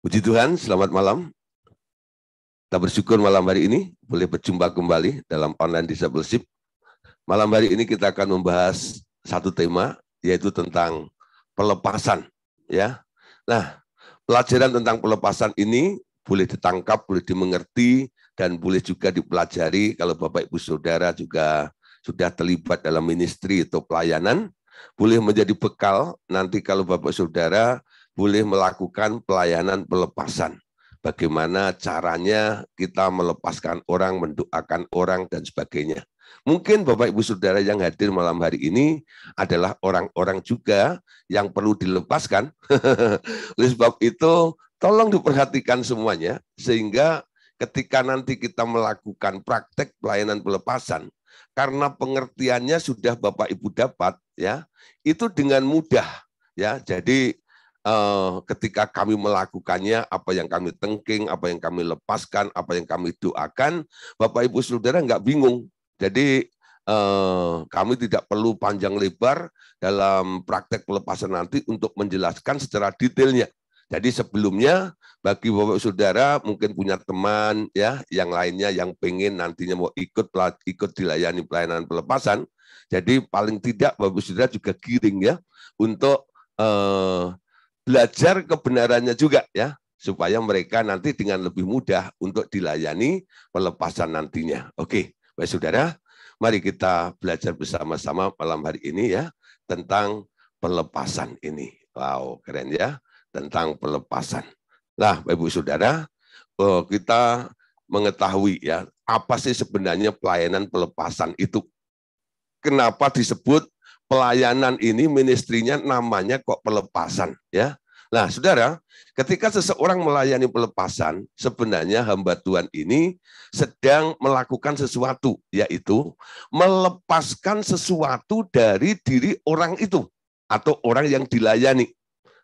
Puji Tuhan, selamat malam. Kita bersyukur malam hari ini boleh berjumpa kembali dalam online discipleship. Malam hari ini kita akan membahas satu tema yaitu tentang pelepasan, ya. Nah, pelajaran tentang pelepasan ini boleh ditangkap, boleh dimengerti dan boleh juga dipelajari kalau Bapak Ibu Saudara juga sudah terlibat dalam ministry atau pelayanan, boleh menjadi bekal nanti kalau Bapak Saudara boleh melakukan pelayanan pelepasan. Bagaimana caranya kita melepaskan orang, mendoakan orang, dan sebagainya. Mungkin Bapak Ibu Saudara yang hadir malam hari ini adalah orang-orang juga yang perlu dilepaskan. Oleh sebab itu, tolong diperhatikan semuanya sehingga ketika nanti kita melakukan praktek pelayanan pelepasan karena pengertiannya sudah Bapak Ibu dapat ya, itu dengan mudah ya. Jadi Eh, ketika kami melakukannya, apa yang kami tengking, apa yang kami lepaskan, apa yang kami doakan, Bapak Ibu Saudara nggak bingung. Jadi eh, kami tidak perlu panjang lebar dalam praktek pelepasan nanti untuk menjelaskan secara detailnya. Jadi sebelumnya bagi bapak saudara mungkin punya teman ya yang lainnya yang pengen nantinya mau ikut ikut dilayani pelayanan pelepasan. Jadi paling tidak bapak saudara juga giring ya untuk eh, belajar kebenarannya juga ya supaya mereka nanti dengan lebih mudah untuk dilayani pelepasan nantinya. Oke, baik saudara, mari kita belajar bersama-sama malam hari ini ya tentang pelepasan ini. Wow, keren ya tentang pelepasan. Nah, Bapak Ibu Saudara, eh, kita mengetahui ya apa sih sebenarnya pelayanan pelepasan itu. Kenapa disebut pelayanan ini ministrinya namanya kok pelepasan ya. Nah, Saudara, ketika seseorang melayani pelepasan, sebenarnya hamba Tuhan ini sedang melakukan sesuatu yaitu melepaskan sesuatu dari diri orang itu atau orang yang dilayani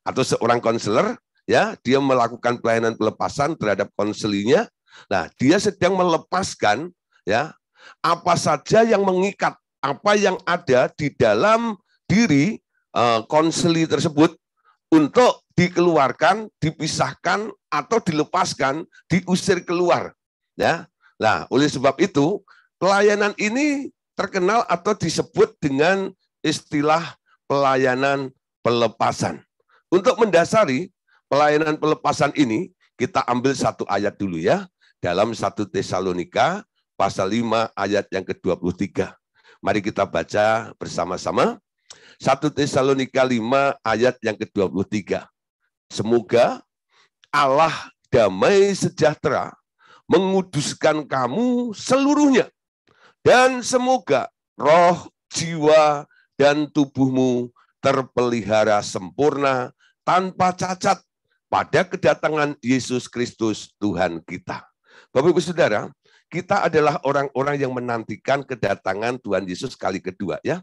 atau seorang konselor ya, dia melakukan pelayanan pelepasan terhadap konselinya. Nah, dia sedang melepaskan ya apa saja yang mengikat apa yang ada di dalam diri eh, konseli tersebut untuk dikeluarkan, dipisahkan atau dilepaskan, diusir keluar. Ya. Nah, oleh sebab itu pelayanan ini terkenal atau disebut dengan istilah pelayanan pelepasan. Untuk mendasari pelayanan pelepasan ini, kita ambil satu ayat dulu ya. Dalam satu Tesalonika pasal 5 ayat yang ke-23. Mari kita baca bersama-sama. 1 Tesalonika 5 ayat yang ke-23. Semoga Allah damai sejahtera menguduskan kamu seluruhnya. Dan semoga roh, jiwa, dan tubuhmu terpelihara sempurna tanpa cacat pada kedatangan Yesus Kristus Tuhan kita. Bapak Ibu Saudara, kita adalah orang-orang yang menantikan kedatangan Tuhan Yesus kali kedua ya.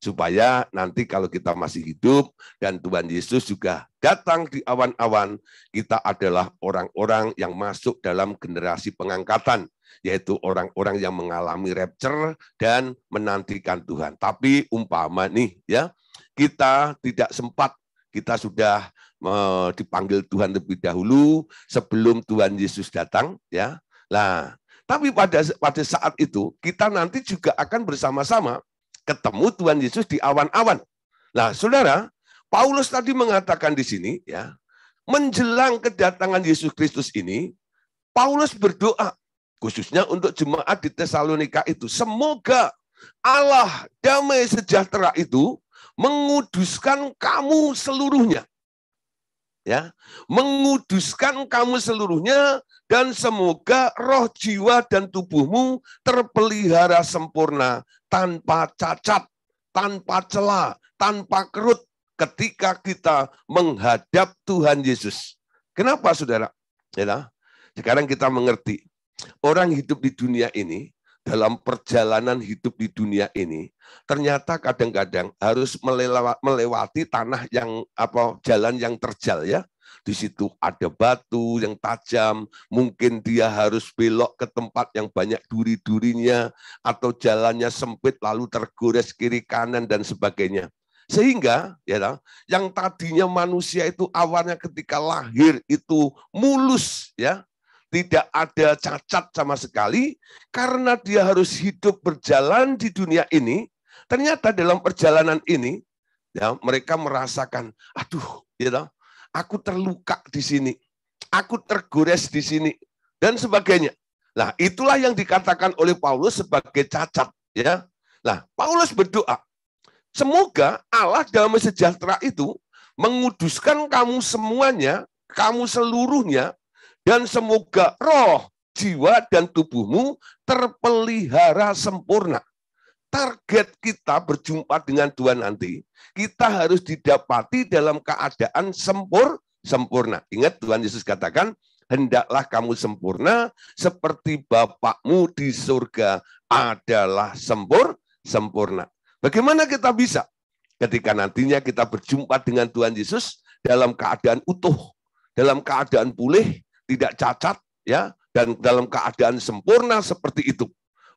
Supaya nanti kalau kita masih hidup dan Tuhan Yesus juga datang di awan-awan, kita adalah orang-orang yang masuk dalam generasi pengangkatan, yaitu orang-orang yang mengalami rapture dan menantikan Tuhan. Tapi umpama nih ya, kita tidak sempat, kita sudah dipanggil Tuhan lebih dahulu sebelum Tuhan Yesus datang ya. Nah, tapi pada pada saat itu kita nanti juga akan bersama-sama ketemu Tuhan Yesus di awan-awan. Nah, Saudara, Paulus tadi mengatakan di sini ya, menjelang kedatangan Yesus Kristus ini, Paulus berdoa khususnya untuk jemaat di Tesalonika itu, semoga Allah damai sejahtera itu menguduskan kamu seluruhnya ya menguduskan kamu seluruhnya dan semoga roh jiwa dan tubuhmu terpelihara sempurna tanpa cacat, tanpa celah, tanpa kerut ketika kita menghadap Tuhan Yesus. Kenapa saudara? Ya, sekarang kita mengerti orang hidup di dunia ini dalam perjalanan hidup di dunia ini ternyata kadang-kadang harus melewati tanah yang apa jalan yang terjal ya di situ ada batu yang tajam, mungkin dia harus belok ke tempat yang banyak duri-durinya, atau jalannya sempit lalu tergores kiri kanan dan sebagainya. Sehingga ya, yang tadinya manusia itu awalnya ketika lahir itu mulus ya, tidak ada cacat sama sekali, karena dia harus hidup berjalan di dunia ini, ternyata dalam perjalanan ini, ya mereka merasakan, aduh, ya you know, aku terluka di sini, aku tergores di sini, dan sebagainya. Nah, itulah yang dikatakan oleh Paulus sebagai cacat. ya. Nah, Paulus berdoa, semoga Allah dalam sejahtera itu menguduskan kamu semuanya, kamu seluruhnya, dan semoga roh, jiwa, dan tubuhmu terpelihara sempurna. Target kita berjumpa dengan Tuhan nanti, kita harus didapati dalam keadaan sempur, sempurna. Ingat Tuhan Yesus katakan, hendaklah kamu sempurna seperti Bapakmu di surga adalah sempur, sempurna. Bagaimana kita bisa? Ketika nantinya kita berjumpa dengan Tuhan Yesus dalam keadaan utuh, dalam keadaan pulih, tidak cacat ya dan dalam keadaan sempurna seperti itu.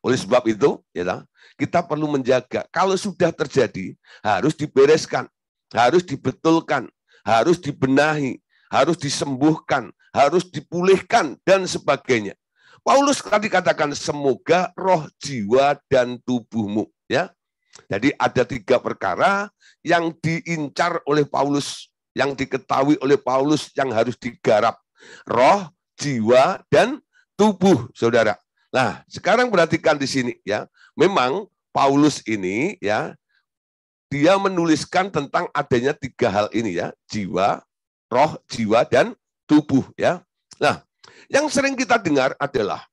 Oleh sebab itu, ya, kita perlu menjaga. Kalau sudah terjadi, harus dibereskan, harus dibetulkan, harus dibenahi, harus disembuhkan, harus dipulihkan, dan sebagainya. Paulus tadi katakan, semoga roh jiwa dan tubuhmu. ya. Jadi ada tiga perkara yang diincar oleh Paulus, yang diketahui oleh Paulus, yang harus digarap roh, jiwa, dan tubuh, saudara. Nah, sekarang perhatikan di sini ya. Memang Paulus ini ya, dia menuliskan tentang adanya tiga hal ini ya, jiwa, roh, jiwa, dan tubuh ya. Nah, yang sering kita dengar adalah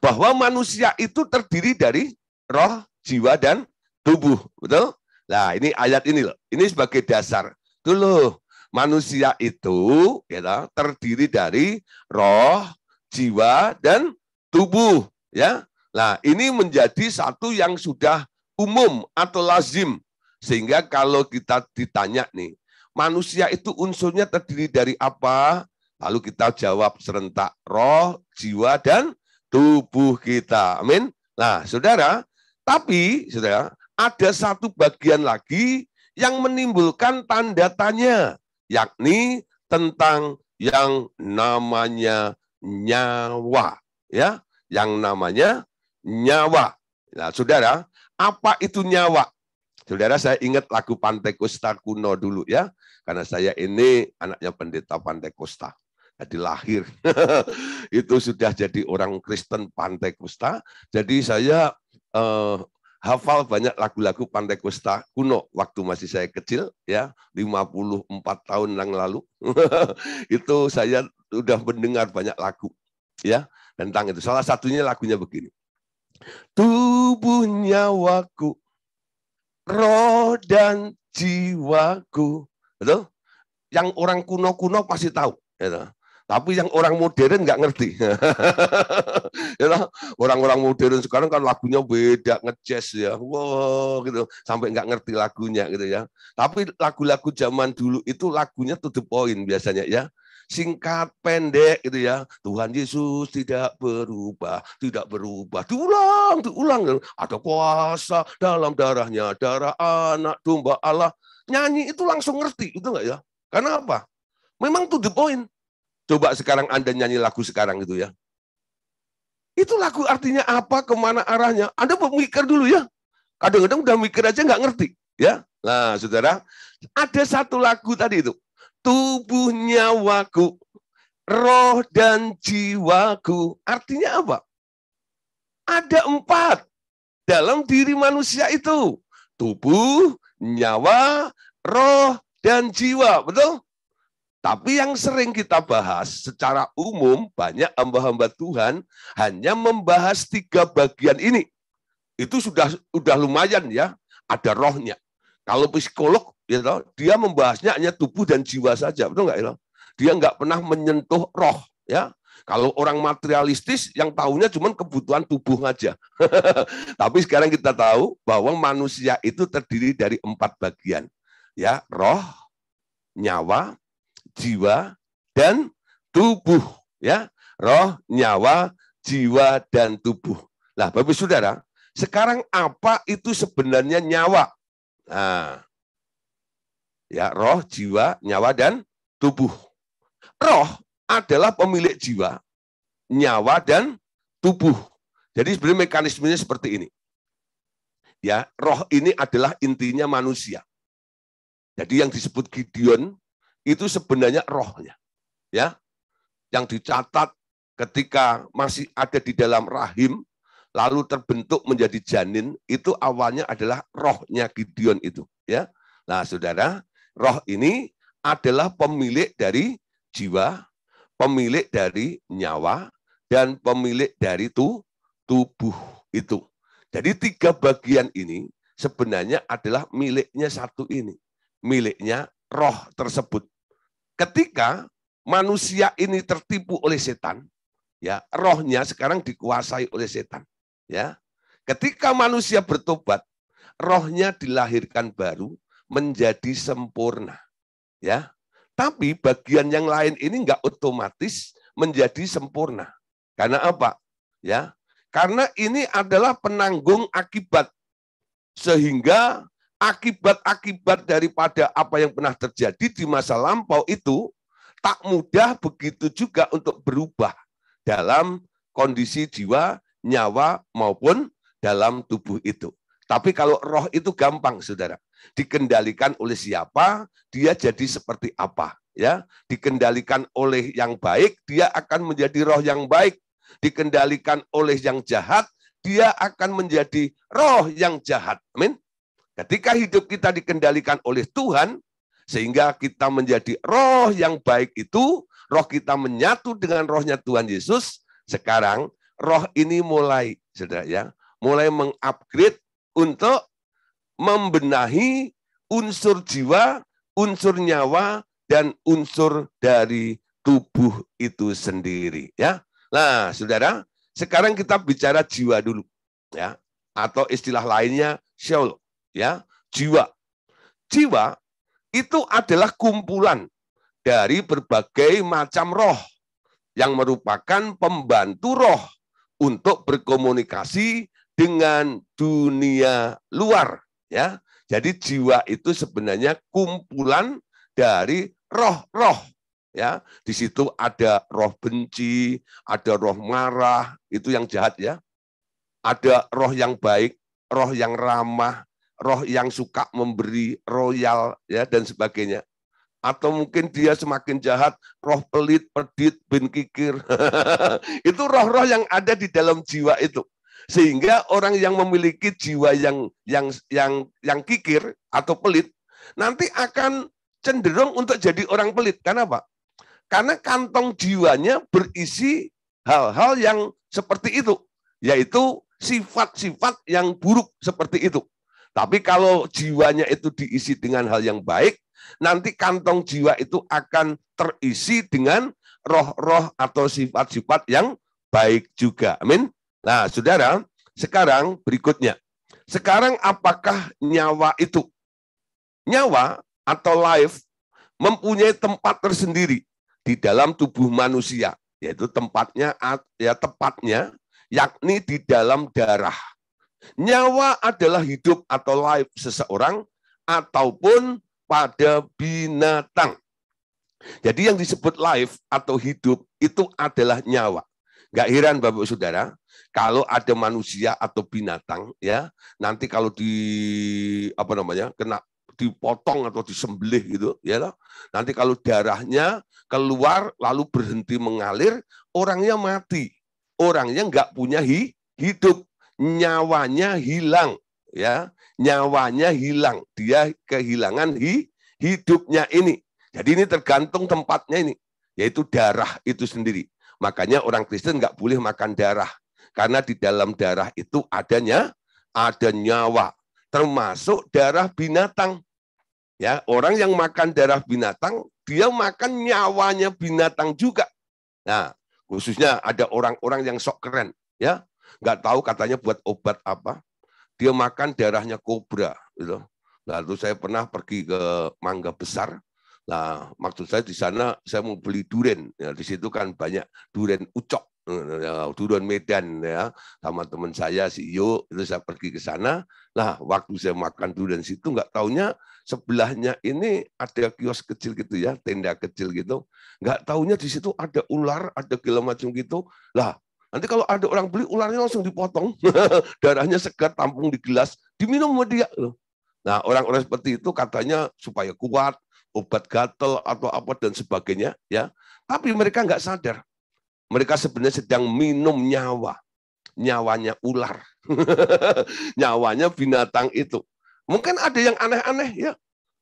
bahwa manusia itu terdiri dari roh, jiwa, dan tubuh. Betul? Nah, ini ayat ini loh. Ini sebagai dasar. Tuh loh, manusia itu ya, terdiri dari roh, jiwa, dan tubuh. Ya, Nah, ini menjadi satu yang sudah umum atau lazim. Sehingga kalau kita ditanya nih, manusia itu unsurnya terdiri dari apa? Lalu kita jawab serentak roh, jiwa, dan tubuh kita. Amin. Nah, saudara, tapi saudara, ada satu bagian lagi yang menimbulkan tanda tanya yakni tentang yang namanya nyawa, ya, yang namanya nyawa. Nah, Saudara, apa itu nyawa? Saudara, saya ingat lagu Pantai Kusta kuno dulu ya, karena saya ini anaknya pendeta Pantai Kusta Jadi lahir itu sudah jadi orang Kristen Pantai Kusta Jadi saya eh, hafal banyak lagu-lagu Pantai Kusta kuno waktu masih saya kecil ya 54 tahun yang lalu itu saya sudah mendengar banyak lagu ya tentang itu salah satunya lagunya begini tubuh nyawaku roh dan jiwaku betul yang orang kuno-kuno pasti tahu gitu. Tapi yang orang modern nggak ngerti. Ya orang-orang modern sekarang kan lagunya beda, ngejazz ya. Wow, gitu. Sampai nggak ngerti lagunya gitu ya. Tapi lagu-lagu zaman dulu itu lagunya to the point biasanya ya singkat pendek gitu ya Tuhan Yesus tidak berubah tidak berubah diulang diulang gitu. ada kuasa dalam darahnya darah anak domba Allah nyanyi itu langsung ngerti itu enggak ya karena apa memang to the point Coba sekarang Anda nyanyi lagu sekarang gitu ya. Itu lagu artinya apa, kemana arahnya. Anda mikir dulu ya. Kadang-kadang udah mikir aja nggak ngerti. ya. Nah, saudara, ada satu lagu tadi itu. Tubuh nyawaku, roh dan jiwaku. Artinya apa? Ada empat dalam diri manusia itu. Tubuh, nyawa, roh, dan jiwa. Betul? Tapi yang sering kita bahas secara umum, banyak hamba-hamba Tuhan hanya membahas tiga bagian ini. Itu sudah sudah lumayan ya, ada rohnya. Kalau psikolog, you ya know, dia membahasnya hanya tubuh dan jiwa saja, betul nggak? You know? Dia nggak pernah menyentuh roh, ya. Kalau orang materialistis yang tahunya cuma kebutuhan tubuh aja. Tapi sekarang kita tahu bahwa manusia itu terdiri dari empat bagian. Ya, roh, nyawa, jiwa, dan tubuh. ya Roh, nyawa, jiwa, dan tubuh. lah Bapak Saudara, sekarang apa itu sebenarnya nyawa? Nah, ya roh, jiwa, nyawa, dan tubuh. Roh adalah pemilik jiwa, nyawa, dan tubuh. Jadi sebenarnya mekanismenya seperti ini. Ya, roh ini adalah intinya manusia. Jadi yang disebut Gideon itu sebenarnya rohnya. Ya. Yang dicatat ketika masih ada di dalam rahim lalu terbentuk menjadi janin itu awalnya adalah rohnya Gideon itu ya nah saudara roh ini adalah pemilik dari jiwa pemilik dari nyawa dan pemilik dari tu, tubuh itu jadi tiga bagian ini sebenarnya adalah miliknya satu ini miliknya roh tersebut ketika manusia ini tertipu oleh setan, ya rohnya sekarang dikuasai oleh setan, ya. Ketika manusia bertobat, rohnya dilahirkan baru menjadi sempurna, ya. Tapi bagian yang lain ini enggak otomatis menjadi sempurna. Karena apa? Ya. Karena ini adalah penanggung akibat sehingga akibat-akibat daripada apa yang pernah terjadi di masa lampau itu tak mudah begitu juga untuk berubah dalam kondisi jiwa, nyawa maupun dalam tubuh itu. Tapi kalau roh itu gampang, Saudara. Dikendalikan oleh siapa, dia jadi seperti apa, ya. Dikendalikan oleh yang baik, dia akan menjadi roh yang baik. Dikendalikan oleh yang jahat, dia akan menjadi roh yang jahat. Amin. Ketika hidup kita dikendalikan oleh Tuhan, sehingga kita menjadi roh yang baik itu, roh kita menyatu dengan rohnya Tuhan Yesus, sekarang roh ini mulai, saudara ya, mulai mengupgrade untuk membenahi unsur jiwa, unsur nyawa, dan unsur dari tubuh itu sendiri. Ya, nah saudara, sekarang kita bicara jiwa dulu, ya, atau istilah lainnya Shaul ya jiwa. Jiwa itu adalah kumpulan dari berbagai macam roh yang merupakan pembantu roh untuk berkomunikasi dengan dunia luar ya. Jadi jiwa itu sebenarnya kumpulan dari roh-roh ya. Di situ ada roh benci, ada roh marah, itu yang jahat ya. Ada roh yang baik, roh yang ramah, roh yang suka memberi royal ya dan sebagainya. Atau mungkin dia semakin jahat, roh pelit, pedit, bin kikir. itu roh-roh yang ada di dalam jiwa itu. Sehingga orang yang memiliki jiwa yang yang yang yang kikir atau pelit nanti akan cenderung untuk jadi orang pelit. Karena apa? Karena kantong jiwanya berisi hal-hal yang seperti itu, yaitu sifat-sifat yang buruk seperti itu. Tapi kalau jiwanya itu diisi dengan hal yang baik, nanti kantong jiwa itu akan terisi dengan roh-roh atau sifat-sifat yang baik juga. Amin. Nah, saudara, sekarang berikutnya. Sekarang apakah nyawa itu? Nyawa atau life mempunyai tempat tersendiri di dalam tubuh manusia, yaitu tempatnya ya tepatnya yakni di dalam darah. Nyawa adalah hidup atau life seseorang ataupun pada binatang. Jadi yang disebut life atau hidup itu adalah nyawa. Gak heran Bapak Saudara, kalau ada manusia atau binatang ya, nanti kalau di apa namanya? kena dipotong atau disembelih gitu ya loh. Nanti kalau darahnya keluar lalu berhenti mengalir, orangnya mati. Orangnya nggak punya hi, hidup nyawanya hilang ya nyawanya hilang dia kehilangan hi, hidupnya ini jadi ini tergantung tempatnya ini yaitu darah itu sendiri makanya orang Kristen nggak boleh makan darah karena di dalam darah itu adanya ada nyawa termasuk darah binatang ya orang yang makan darah binatang dia makan nyawanya binatang juga nah khususnya ada orang-orang yang sok keren ya Nggak tahu katanya buat obat apa. Dia makan darahnya kobra. Gitu. Lalu nah, saya pernah pergi ke Mangga Besar. Nah, maksud saya di sana saya mau beli durian Ya, di situ kan banyak durian ucok, ya, durian Medan ya. Sama teman saya si yo itu saya pergi ke sana. Nah, waktu saya makan durian situ nggak taunya sebelahnya ini ada kios kecil gitu ya, tenda kecil gitu. Nggak taunya di situ ada ular, ada kilo macam gitu. Lah, Nanti kalau ada orang beli ularnya langsung dipotong, darahnya segar tampung di gelas, diminum sama dia. Nah, orang-orang seperti itu katanya supaya kuat, obat gatel atau apa dan sebagainya, ya. Tapi mereka nggak sadar. Mereka sebenarnya sedang minum nyawa. Nyawanya ular. Nyawanya binatang itu. Mungkin ada yang aneh-aneh ya.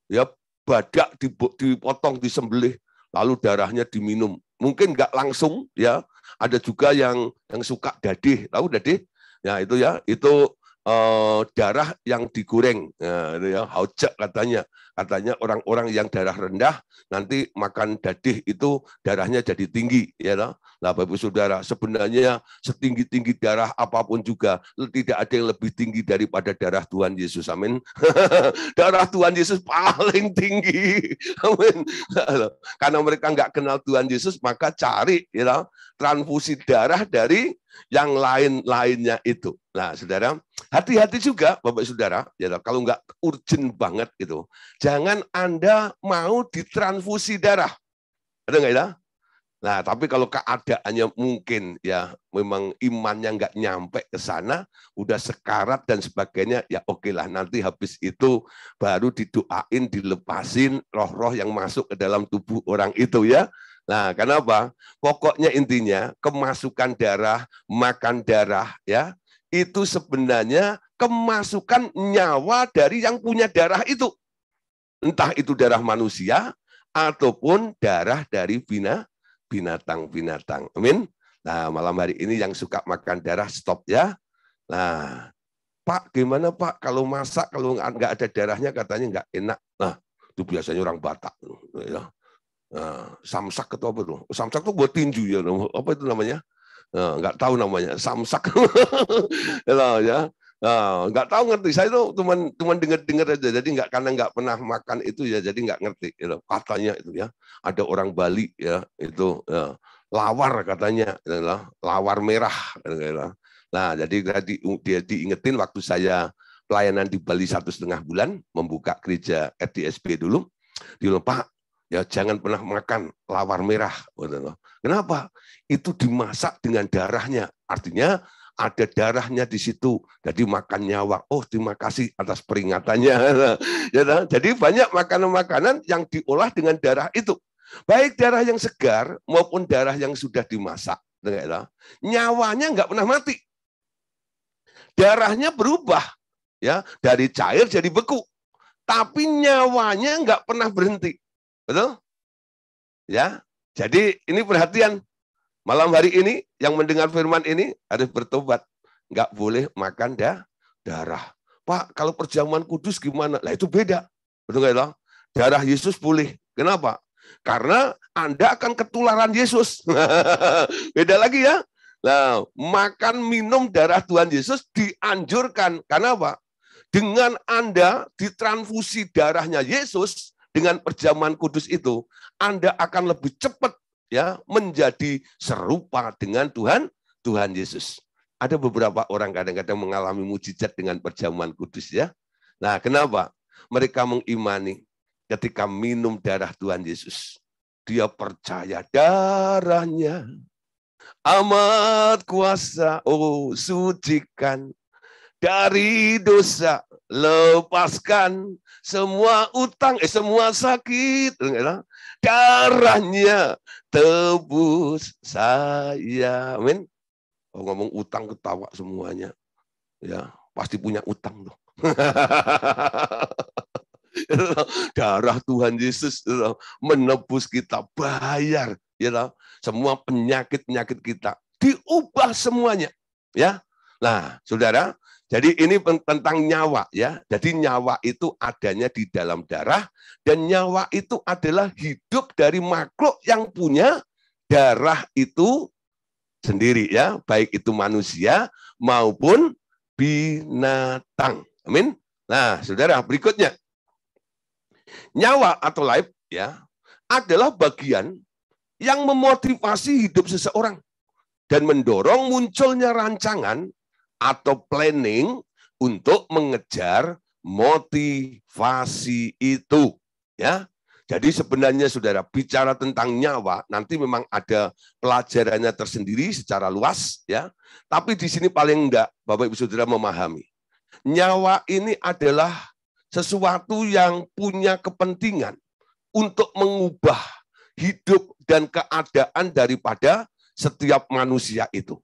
Ya badak dipotong disembelih lalu darahnya diminum. Mungkin nggak langsung ya, ada juga yang yang suka dadih, tahu dadih? Ya itu ya, itu uh, darah yang digoreng, nah, ya, haujak katanya. Katanya orang-orang yang darah rendah nanti makan dadih itu darahnya jadi tinggi, ya lah, Nah, Bapak ibu Saudara, sebenarnya setinggi-tinggi darah apapun juga tidak ada yang lebih tinggi daripada darah Tuhan Yesus. Amin. darah Tuhan Yesus paling tinggi. Amin. Karena mereka nggak kenal Tuhan Yesus, maka cari ya transfusi darah dari yang lain-lainnya itu. Nah, saudara, hati-hati juga, Bapak Saudara, ya, kalau nggak urgent banget gitu. Jangan Anda mau ditransfusi darah. Ada nggak ya? Nah, tapi kalau keadaannya mungkin ya memang imannya nggak nyampe ke sana, udah sekarat dan sebagainya, ya oke lah nanti habis itu baru didoain, dilepasin roh-roh yang masuk ke dalam tubuh orang itu ya. Nah, kenapa? Pokoknya intinya kemasukan darah, makan darah ya, itu sebenarnya kemasukan nyawa dari yang punya darah itu. Entah itu darah manusia ataupun darah dari bina binatang-binatang. Amin. Nah, malam hari ini yang suka makan darah stop ya. Nah, Pak, gimana Pak kalau masak kalau nggak ada darahnya katanya nggak enak. Nah, itu biasanya orang Batak. Ya. Eh, samsak itu apa tuh? Samsak tuh gue tinju ya, apa itu namanya? Nah, nggak tahu namanya, samsak. Yalah, ya. Nah, nggak tahu ngerti. Saya tuh cuman cuman dengar-dengar aja. Jadi nggak karena nggak pernah makan itu ya, jadi nggak ngerti. Ya, katanya itu ya, ada orang Bali ya itu ya, lawar katanya, ya, lawar merah. Ya, nah, jadi tadi dia diingetin waktu saya pelayanan di Bali satu setengah bulan membuka gereja RDSB dulu. Di Pak, Ya, jangan pernah makan lawar merah. Gitu Kenapa? Itu dimasak dengan darahnya. Artinya ada darahnya di situ. Jadi makan nyawa. Oh, terima kasih atas peringatannya. Gitu. Ya, jadi banyak makanan-makanan yang diolah dengan darah itu. Baik darah yang segar maupun darah yang sudah dimasak. Gitu, ya, nyawanya nggak pernah mati. Darahnya berubah. ya Dari cair jadi beku. Tapi nyawanya nggak pernah berhenti. Betul? Ya. Jadi ini perhatian. Malam hari ini yang mendengar firman ini harus bertobat. Enggak boleh makan dah darah. Pak, kalau perjamuan kudus gimana? Lah itu beda. Betul enggak itu? Darah Yesus boleh. Kenapa? Karena Anda akan ketularan Yesus. beda lagi ya. Nah, makan minum darah Tuhan Yesus dianjurkan. Karena apa? Dengan Anda ditransfusi darahnya Yesus, dengan perjamuan kudus itu, Anda akan lebih cepat ya menjadi serupa dengan Tuhan Tuhan Yesus. Ada beberapa orang kadang-kadang mengalami mujizat dengan perjamuan kudus ya. Nah, kenapa? Mereka mengimani ketika minum darah Tuhan Yesus. Dia percaya darahnya amat kuasa. Oh, sucikan dari dosa lepaskan semua utang, eh, semua sakit, ya. darahnya tebus saya. Amin. oh, ngomong utang ketawa semuanya. Ya, pasti punya utang tuh ya Darah Tuhan Yesus ya menebus kita, bayar ya semua penyakit-penyakit kita diubah semuanya ya. Nah, Saudara, jadi ini tentang nyawa ya. Jadi nyawa itu adanya di dalam darah dan nyawa itu adalah hidup dari makhluk yang punya darah itu sendiri ya, baik itu manusia maupun binatang. Amin. Nah, Saudara, berikutnya. Nyawa atau life ya adalah bagian yang memotivasi hidup seseorang dan mendorong munculnya rancangan atau planning untuk mengejar motivasi itu ya jadi sebenarnya saudara bicara tentang nyawa nanti memang ada pelajarannya tersendiri secara luas ya tapi di sini paling enggak Bapak Ibu Saudara memahami nyawa ini adalah sesuatu yang punya kepentingan untuk mengubah hidup dan keadaan daripada setiap manusia itu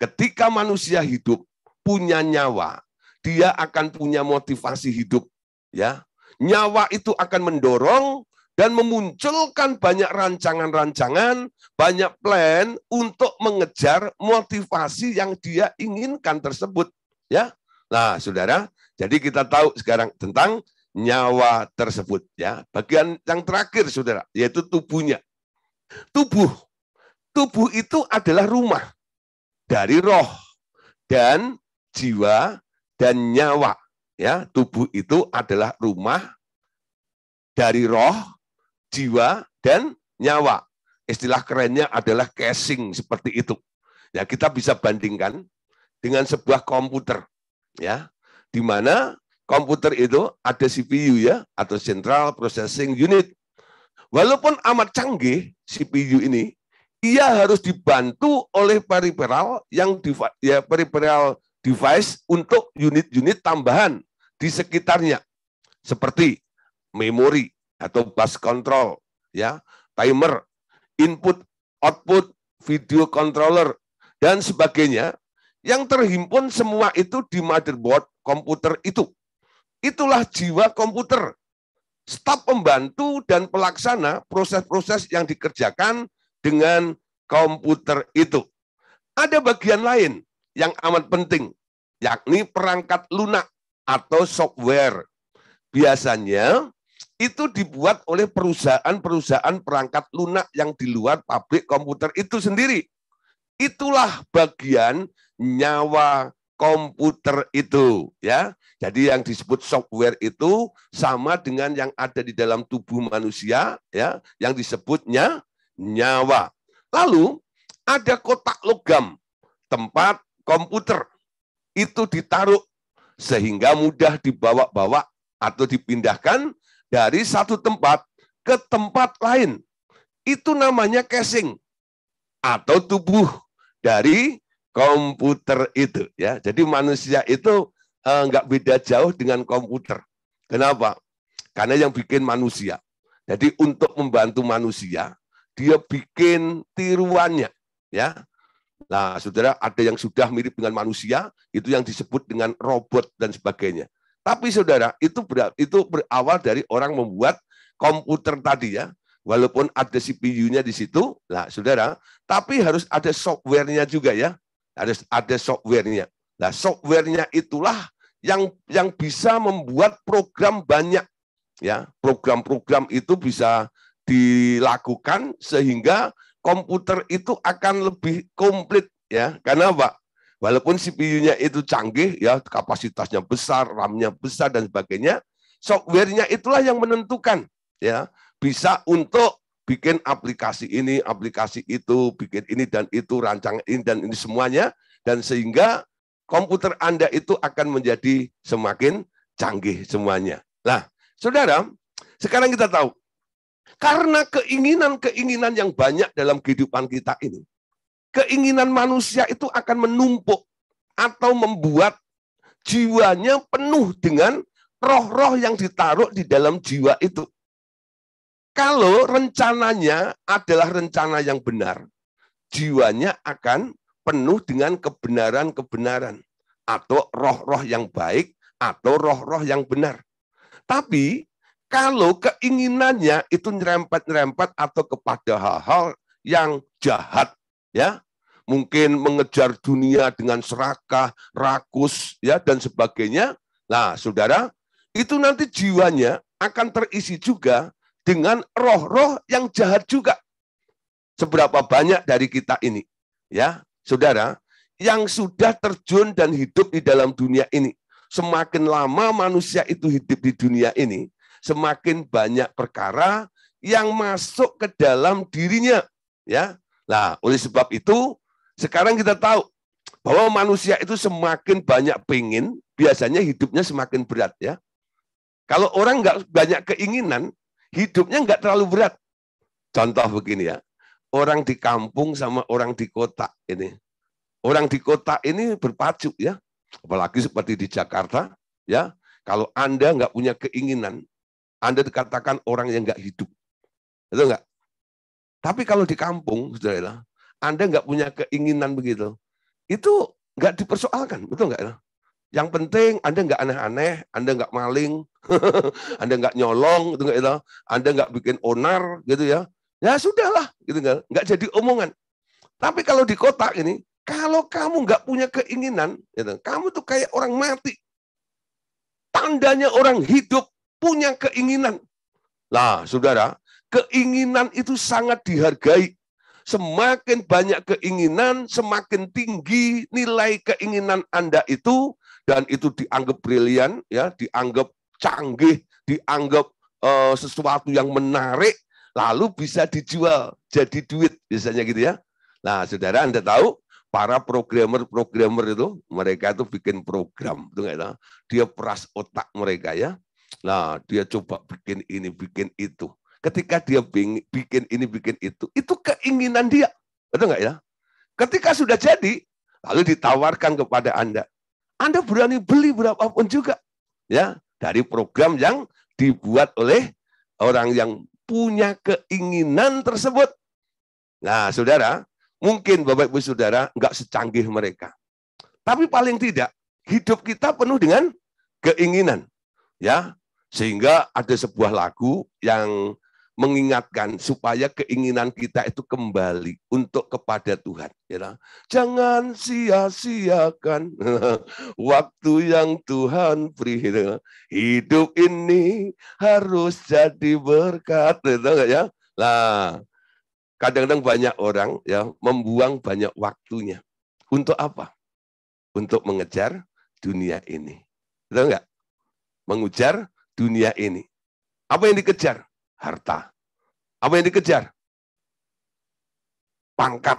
ketika manusia hidup punya nyawa, dia akan punya motivasi hidup, ya. Nyawa itu akan mendorong dan memunculkan banyak rancangan-rancangan, banyak plan untuk mengejar motivasi yang dia inginkan tersebut, ya. Nah, Saudara, jadi kita tahu sekarang tentang nyawa tersebut ya. Bagian yang terakhir Saudara yaitu tubuhnya. Tubuh. Tubuh itu adalah rumah dari roh dan jiwa dan nyawa. Ya, tubuh itu adalah rumah dari roh, jiwa dan nyawa. Istilah kerennya adalah casing seperti itu. Ya, kita bisa bandingkan dengan sebuah komputer, ya, di mana komputer itu ada CPU ya atau Central Processing Unit. Walaupun amat canggih CPU ini, ia harus dibantu oleh peripheral yang ya, peripheral device untuk unit-unit tambahan di sekitarnya seperti memori atau bus control ya, timer, input output video controller dan sebagainya yang terhimpun semua itu di motherboard komputer itu. Itulah jiwa komputer. Staf pembantu dan pelaksana proses-proses yang dikerjakan dengan komputer itu. Ada bagian lain yang amat penting, yakni perangkat lunak atau software. Biasanya itu dibuat oleh perusahaan-perusahaan perangkat lunak yang di luar pabrik komputer itu sendiri. Itulah bagian nyawa komputer itu, ya. Jadi yang disebut software itu sama dengan yang ada di dalam tubuh manusia, ya, yang disebutnya nyawa. Lalu ada kotak logam tempat komputer itu ditaruh sehingga mudah dibawa-bawa atau dipindahkan dari satu tempat ke tempat lain. Itu namanya casing atau tubuh dari komputer itu ya. Jadi manusia itu eh, beda jauh dengan komputer. Kenapa? Karena yang bikin manusia. Jadi untuk membantu manusia, dia bikin tiruannya ya. Nah, saudara, ada yang sudah mirip dengan manusia, itu yang disebut dengan robot dan sebagainya. Tapi saudara, itu ber, itu berawal dari orang membuat komputer tadi ya. Walaupun ada CPU-nya di situ, lah saudara, tapi harus ada software-nya juga ya. Harus ada software-nya. Nah, software-nya itulah yang yang bisa membuat program banyak ya. Program-program itu bisa dilakukan sehingga komputer itu akan lebih komplit ya. Karena apa? Walaupun CPU-nya itu canggih ya, kapasitasnya besar, RAM-nya besar dan sebagainya, software-nya itulah yang menentukan ya, bisa untuk bikin aplikasi ini, aplikasi itu, bikin ini dan itu, rancang ini dan ini semuanya dan sehingga komputer Anda itu akan menjadi semakin canggih semuanya. Nah, Saudara, sekarang kita tahu karena keinginan-keinginan yang banyak dalam kehidupan kita ini, keinginan manusia itu akan menumpuk atau membuat jiwanya penuh dengan roh-roh yang ditaruh di dalam jiwa itu. Kalau rencananya adalah rencana yang benar, jiwanya akan penuh dengan kebenaran-kebenaran atau roh-roh yang baik atau roh-roh yang benar. Tapi kalau keinginannya itu nyerempet-nyerempet atau kepada hal-hal yang jahat, ya mungkin mengejar dunia dengan serakah, rakus, ya dan sebagainya. Nah, saudara, itu nanti jiwanya akan terisi juga dengan roh-roh yang jahat juga. Seberapa banyak dari kita ini, ya, saudara, yang sudah terjun dan hidup di dalam dunia ini. Semakin lama manusia itu hidup di dunia ini, semakin banyak perkara yang masuk ke dalam dirinya, ya. Nah, oleh sebab itu sekarang kita tahu bahwa manusia itu semakin banyak pengen, biasanya hidupnya semakin berat ya. Kalau orang nggak banyak keinginan, hidupnya nggak terlalu berat. Contoh begini ya, orang di kampung sama orang di kota ini. Orang di kota ini berpacu ya, apalagi seperti di Jakarta ya. Kalau Anda nggak punya keinginan, anda dikatakan orang yang nggak hidup. Itu enggak? Tapi kalau di kampung, saudara, Anda nggak punya keinginan begitu, itu nggak dipersoalkan, betul nggak? Yang penting Anda nggak aneh-aneh, Anda nggak maling, Anda nggak nyolong, gitu nggak? Anda nggak bikin onar, gitu ya. Ya sudahlah, gitu nggak? Nggak jadi omongan. Tapi kalau di kota ini, kalau kamu nggak punya keinginan, gitu, kamu tuh kayak orang mati. Tandanya orang hidup punya keinginan. Nah, saudara, keinginan itu sangat dihargai. Semakin banyak keinginan, semakin tinggi nilai keinginan Anda itu, dan itu dianggap brilian, ya, dianggap canggih, dianggap uh, sesuatu yang menarik, lalu bisa dijual jadi duit, biasanya gitu ya. Nah, saudara, Anda tahu para programmer-programmer itu mereka itu bikin program, itu enggak Dia peras otak mereka ya. Nah, dia coba bikin ini, bikin itu. Ketika dia bikin ini, bikin itu, itu keinginan dia. Betul nggak ya? Ketika sudah jadi, lalu ditawarkan kepada Anda. Anda berani beli berapapun juga. ya Dari program yang dibuat oleh orang yang punya keinginan tersebut. Nah, saudara, mungkin Bapak Ibu Saudara nggak secanggih mereka. Tapi paling tidak, hidup kita penuh dengan keinginan. Ya, sehingga ada sebuah lagu yang mengingatkan supaya keinginan kita itu kembali untuk kepada Tuhan. Ya. Jangan sia-siakan waktu yang Tuhan beri. Hidup ini harus jadi berkat. Ya. Lah, kadang-kadang banyak orang ya membuang banyak waktunya. Untuk apa? Untuk mengejar dunia ini. Betul enggak? Mengujar dunia ini. Apa yang dikejar? Harta. Apa yang dikejar? Pangkat.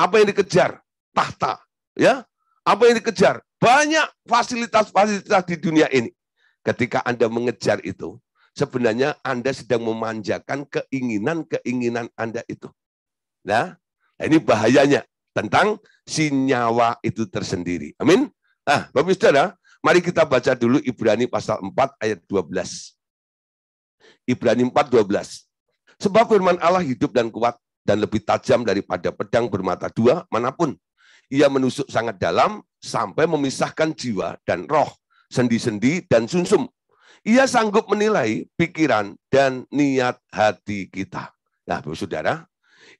Apa yang dikejar? Tahta. Ya, apa yang dikejar? Banyak fasilitas-fasilitas di dunia ini. Ketika Anda mengejar itu, sebenarnya Anda sedang memanjakan keinginan-keinginan Anda itu. Nah, nah ini bahayanya tentang sinyawa itu tersendiri. Amin. Nah, Bapak Saudara, Mari kita baca dulu Ibrani pasal 4 ayat 12. Ibrani 4 12. Sebab firman Allah hidup dan kuat dan lebih tajam daripada pedang bermata dua manapun. Ia menusuk sangat dalam sampai memisahkan jiwa dan roh, sendi-sendi dan sunsum. Ia sanggup menilai pikiran dan niat hati kita. Nah, Saudara,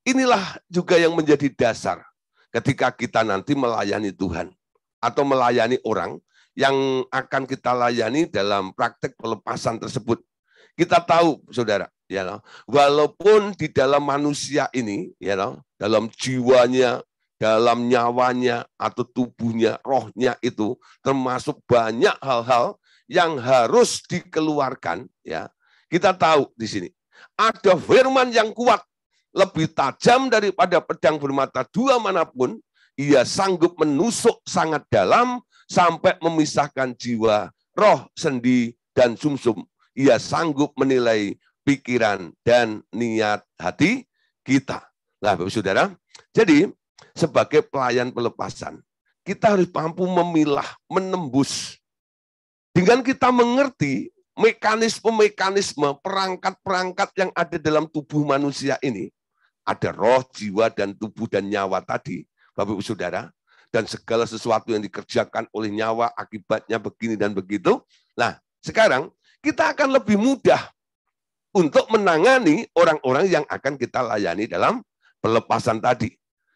inilah juga yang menjadi dasar ketika kita nanti melayani Tuhan atau melayani orang yang akan kita layani dalam praktek pelepasan tersebut. Kita tahu, saudara, ya loh, walaupun di dalam manusia ini, ya loh, dalam jiwanya, dalam nyawanya atau tubuhnya, rohnya itu termasuk banyak hal-hal yang harus dikeluarkan, ya. Kita tahu di sini ada firman yang kuat lebih tajam daripada pedang bermata dua manapun, ia sanggup menusuk sangat dalam sampai memisahkan jiwa, roh, sendi, dan sumsum. Ia sanggup menilai pikiran dan niat hati kita. Nah, Bapak Saudara, jadi sebagai pelayan pelepasan, kita harus mampu memilah, menembus. Dengan kita mengerti mekanisme-mekanisme, perangkat-perangkat yang ada dalam tubuh manusia ini, ada roh, jiwa, dan tubuh dan nyawa tadi, Bapak Ibu Saudara, dan segala sesuatu yang dikerjakan oleh nyawa akibatnya begini dan begitu. Nah, sekarang kita akan lebih mudah untuk menangani orang-orang yang akan kita layani dalam pelepasan tadi.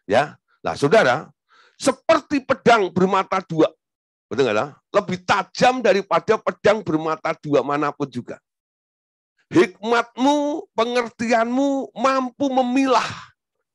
Ya, nah saudara, seperti pedang bermata dua, betul nggak? Lah? Lebih tajam daripada pedang bermata dua manapun juga. Hikmatmu, pengertianmu mampu memilah,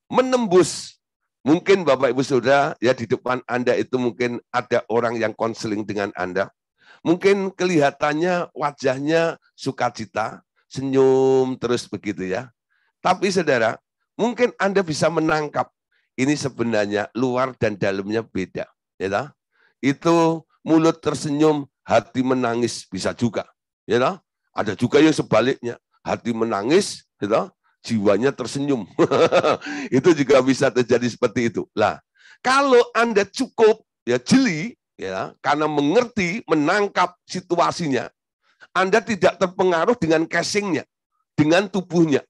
menembus Mungkin Bapak Ibu Saudara, ya di depan Anda itu mungkin ada orang yang konseling dengan Anda. Mungkin kelihatannya wajahnya sukacita, senyum terus begitu ya. Tapi saudara, mungkin Anda bisa menangkap ini sebenarnya luar dan dalamnya beda. Ya, itu mulut tersenyum, hati menangis bisa juga. Ya, ada juga yang sebaliknya, hati menangis, ya, jiwanya tersenyum. itu juga bisa terjadi seperti itu. Lah, kalau Anda cukup ya jeli ya karena mengerti menangkap situasinya, Anda tidak terpengaruh dengan casingnya, dengan tubuhnya.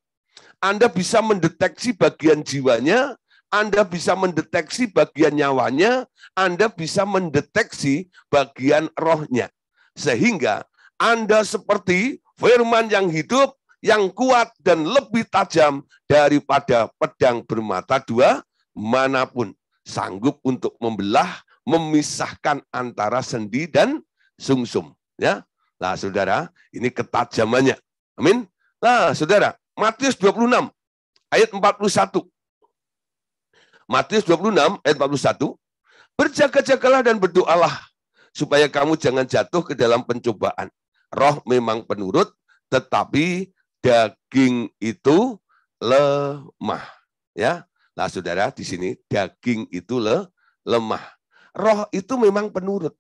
Anda bisa mendeteksi bagian jiwanya, Anda bisa mendeteksi bagian nyawanya, Anda bisa mendeteksi bagian rohnya. Sehingga Anda seperti firman yang hidup yang kuat dan lebih tajam daripada pedang bermata dua manapun. Sanggup untuk membelah, memisahkan antara sendi dan sungsum. Ya, lah saudara, ini ketajamannya. Amin. lah saudara, Matius 26 ayat 41. Matius 26 ayat 41. Berjaga-jagalah dan berdoalah supaya kamu jangan jatuh ke dalam pencobaan. Roh memang penurut, tetapi daging itu lemah. Ya, nah saudara di sini daging itu le, lemah. Roh itu memang penurut,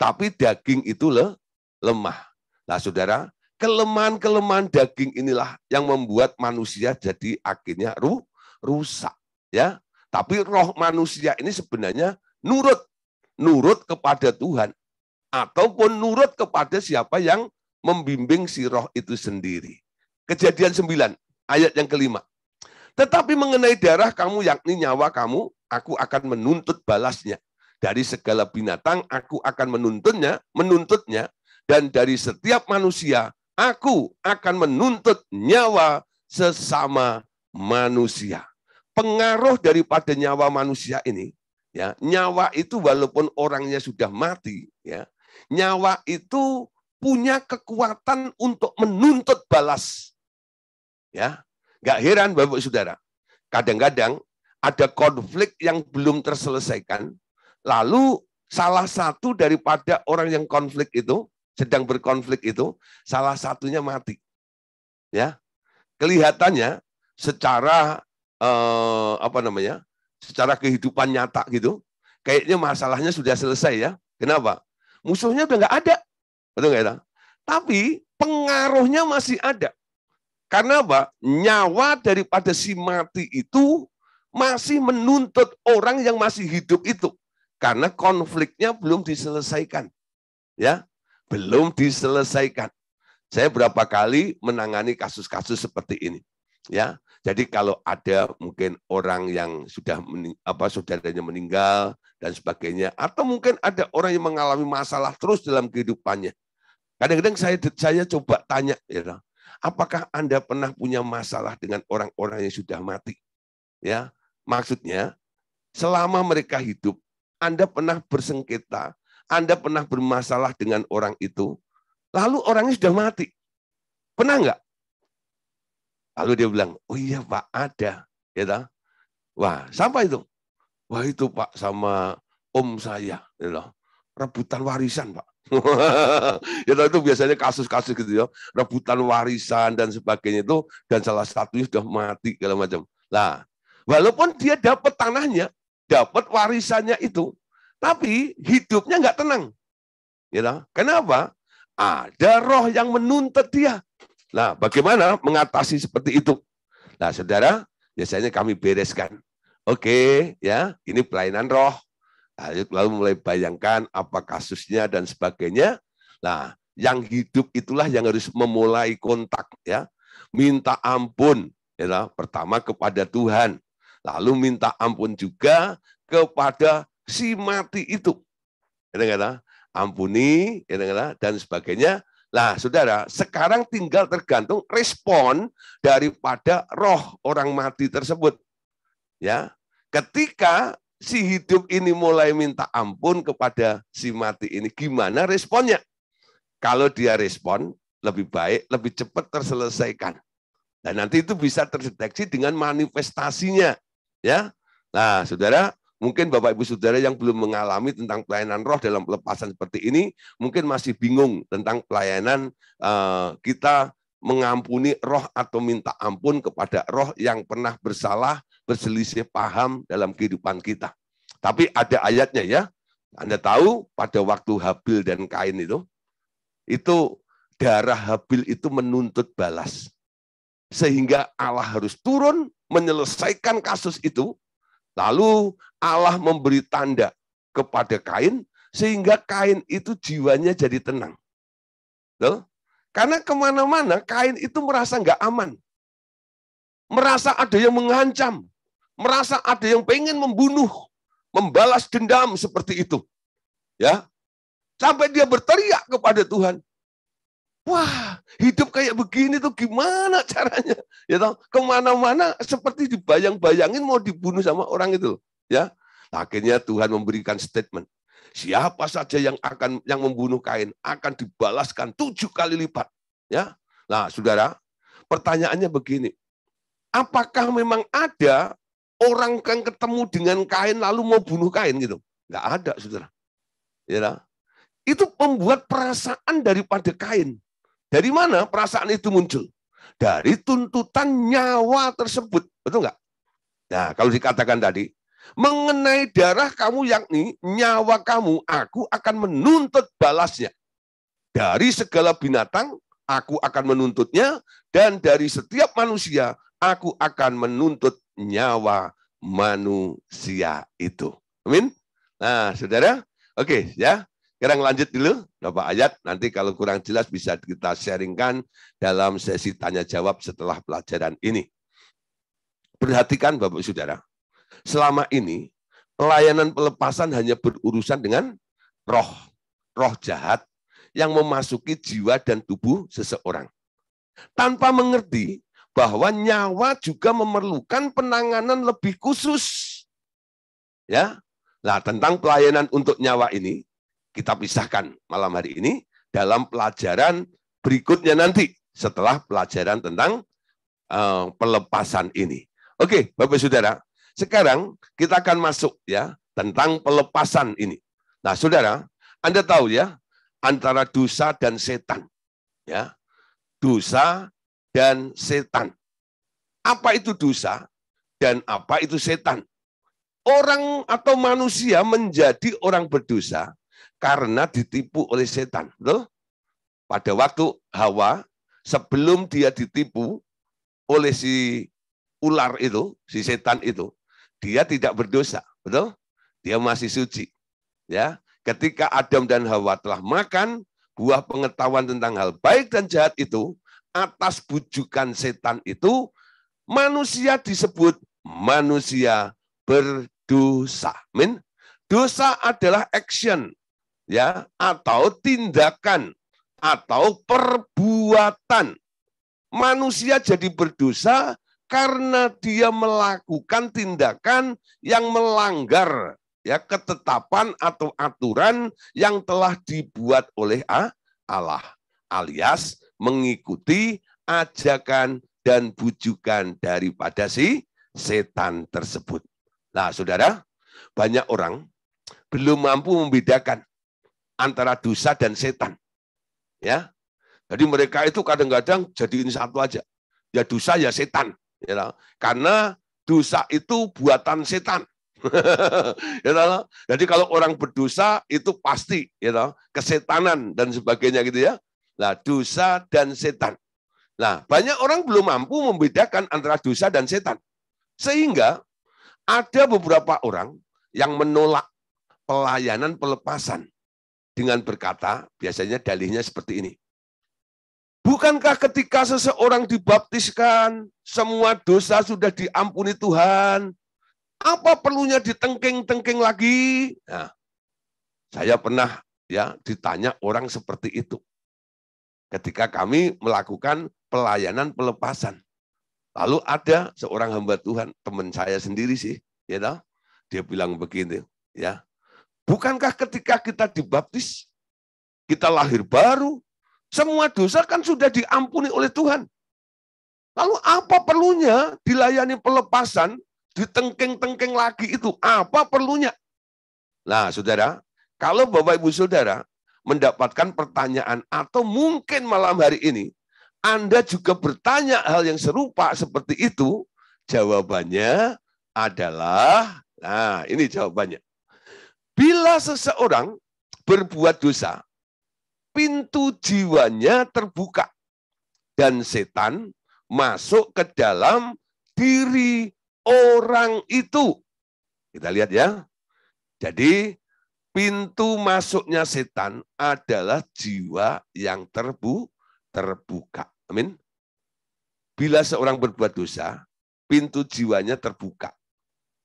tapi daging itu le, lemah. Nah saudara, kelemahan-kelemahan daging inilah yang membuat manusia jadi akhirnya ru, rusak. Ya, tapi roh manusia ini sebenarnya nurut, nurut kepada Tuhan ataupun nurut kepada siapa yang membimbing si roh itu sendiri. Kejadian 9, ayat yang kelima. Tetapi mengenai darah kamu yakni nyawa kamu, aku akan menuntut balasnya. Dari segala binatang aku akan menuntutnya menuntutnya, dan dari setiap manusia aku akan menuntut nyawa sesama manusia. Pengaruh daripada nyawa manusia ini, ya nyawa itu walaupun orangnya sudah mati, ya nyawa itu punya kekuatan untuk menuntut balas. Ya, nggak heran Bapak Saudara. Kadang-kadang ada konflik yang belum terselesaikan, lalu salah satu daripada orang yang konflik itu sedang berkonflik itu salah satunya mati. Ya. Kelihatannya secara eh, apa namanya? secara kehidupan nyata gitu, kayaknya masalahnya sudah selesai ya. Kenapa? Musuhnya udah nggak ada. Betul nggak Tapi pengaruhnya masih ada. Karena apa? Nyawa daripada si mati itu masih menuntut orang yang masih hidup itu. Karena konfliknya belum diselesaikan. Ya, belum diselesaikan. Saya berapa kali menangani kasus-kasus seperti ini. Ya, jadi kalau ada mungkin orang yang sudah mening, apa saudaranya meninggal dan sebagainya, atau mungkin ada orang yang mengalami masalah terus dalam kehidupannya, Kadang-kadang saya saya coba tanya, ya, apakah Anda pernah punya masalah dengan orang-orang yang sudah mati? Ya, maksudnya selama mereka hidup, Anda pernah bersengketa, Anda pernah bermasalah dengan orang itu, lalu orangnya sudah mati. Pernah nggak? Lalu dia bilang, oh iya Pak, ada. Ya, tak? Wah, sampai itu? Wah itu Pak sama om saya. Ya, rebutan warisan Pak. ya itu biasanya kasus-kasus gitu ya, rebutan warisan dan sebagainya itu dan salah satu sudah mati kalau macam. Lah, walaupun dia dapat tanahnya, dapat warisannya itu, tapi hidupnya nggak tenang. Ya, lah. kenapa? Ada roh yang menuntut dia. Nah, bagaimana mengatasi seperti itu? Nah, saudara, biasanya kami bereskan. Oke, ya, ini pelayanan roh. Nah, lalu mulai bayangkan apa kasusnya dan sebagainya. Nah, yang hidup itulah yang harus memulai kontak ya. Minta ampun ya, pertama kepada Tuhan, lalu minta ampun juga kepada si mati itu. Ya, ampuni ya, dan sebagainya. Nah, saudara, sekarang tinggal tergantung respon daripada roh orang mati tersebut. Ya, ketika si hidup ini mulai minta ampun kepada si mati ini. Gimana responnya? Kalau dia respon, lebih baik, lebih cepat terselesaikan. Dan nanti itu bisa terdeteksi dengan manifestasinya. ya. Nah, saudara, mungkin Bapak Ibu Saudara yang belum mengalami tentang pelayanan roh dalam pelepasan seperti ini, mungkin masih bingung tentang pelayanan uh, kita mengampuni roh atau minta ampun kepada roh yang pernah bersalah berselisih paham dalam kehidupan kita. Tapi ada ayatnya ya. Anda tahu pada waktu Habil dan Kain itu, itu darah Habil itu menuntut balas. Sehingga Allah harus turun menyelesaikan kasus itu. Lalu Allah memberi tanda kepada Kain sehingga Kain itu jiwanya jadi tenang. Loh? Karena kemana-mana Kain itu merasa nggak aman. Merasa ada yang mengancam merasa ada yang pengen membunuh, membalas dendam seperti itu. Ya. Sampai dia berteriak kepada Tuhan, Wah, hidup kayak begini tuh gimana caranya? Ya tahu kemana-mana seperti dibayang-bayangin mau dibunuh sama orang itu. Ya, akhirnya Tuhan memberikan statement. Siapa saja yang akan yang membunuh Kain akan dibalaskan tujuh kali lipat. Ya, nah saudara, pertanyaannya begini: Apakah memang ada orang kan ketemu dengan kain lalu mau bunuh kain gitu. Nggak ada, saudara. Ya, itu membuat perasaan daripada kain. Dari mana perasaan itu muncul? Dari tuntutan nyawa tersebut. Betul nggak? Nah, kalau dikatakan tadi, mengenai darah kamu yakni nyawa kamu, aku akan menuntut balasnya. Dari segala binatang, aku akan menuntutnya, dan dari setiap manusia, aku akan menuntut nyawa manusia itu. Amin. Nah, saudara, oke okay, ya. Sekarang lanjut dulu beberapa ayat. Nanti kalau kurang jelas bisa kita sharingkan dalam sesi tanya jawab setelah pelajaran ini. Perhatikan Bapak Saudara. Selama ini pelayanan pelepasan hanya berurusan dengan roh, roh jahat yang memasuki jiwa dan tubuh seseorang. Tanpa mengerti bahwa nyawa juga memerlukan penanganan lebih khusus. Ya. Nah, tentang pelayanan untuk nyawa ini kita pisahkan malam hari ini dalam pelajaran berikutnya nanti setelah pelajaran tentang uh, pelepasan ini. Oke, Bapak Saudara, sekarang kita akan masuk ya tentang pelepasan ini. Nah, Saudara, Anda tahu ya antara dosa dan setan. Ya. Dosa dan setan. Apa itu dosa dan apa itu setan? Orang atau manusia menjadi orang berdosa karena ditipu oleh setan. Loh? Pada waktu Hawa, sebelum dia ditipu oleh si ular itu, si setan itu, dia tidak berdosa. Betul? Dia masih suci. Ya, ketika Adam dan Hawa telah makan buah pengetahuan tentang hal baik dan jahat itu, atas bujukan setan itu, manusia disebut manusia berdosa. Min, dosa adalah action ya atau tindakan atau perbuatan. Manusia jadi berdosa karena dia melakukan tindakan yang melanggar ya ketetapan atau aturan yang telah dibuat oleh ah, Allah alias mengikuti ajakan dan bujukan daripada si setan tersebut. Nah, saudara, banyak orang belum mampu membedakan antara dosa dan setan. Ya, jadi mereka itu kadang-kadang jadiin satu aja. Ya dosa ya setan. Ya, karena dosa itu buatan setan. ya Jadi kalau orang berdosa itu pasti ya kesetanan dan sebagainya gitu ya lah dosa dan setan. Nah, banyak orang belum mampu membedakan antara dosa dan setan. Sehingga ada beberapa orang yang menolak pelayanan pelepasan dengan berkata, biasanya dalihnya seperti ini. Bukankah ketika seseorang dibaptiskan, semua dosa sudah diampuni Tuhan? Apa perlunya ditengking-tengking lagi? Nah, saya pernah ya ditanya orang seperti itu ketika kami melakukan pelayanan pelepasan. Lalu ada seorang hamba Tuhan, teman saya sendiri sih, ya you know? dia bilang begini, ya. Bukankah ketika kita dibaptis, kita lahir baru, semua dosa kan sudah diampuni oleh Tuhan. Lalu apa perlunya dilayani pelepasan, ditengkeng tengking lagi itu? Apa perlunya? Nah, saudara, kalau Bapak Ibu Saudara mendapatkan pertanyaan atau mungkin malam hari ini Anda juga bertanya hal yang serupa seperti itu, jawabannya adalah nah ini jawabannya. Bila seseorang berbuat dosa, pintu jiwanya terbuka dan setan masuk ke dalam diri orang itu. Kita lihat ya. Jadi pintu masuknya setan adalah jiwa yang terbu terbuka. Amin. Bila seorang berbuat dosa, pintu jiwanya terbuka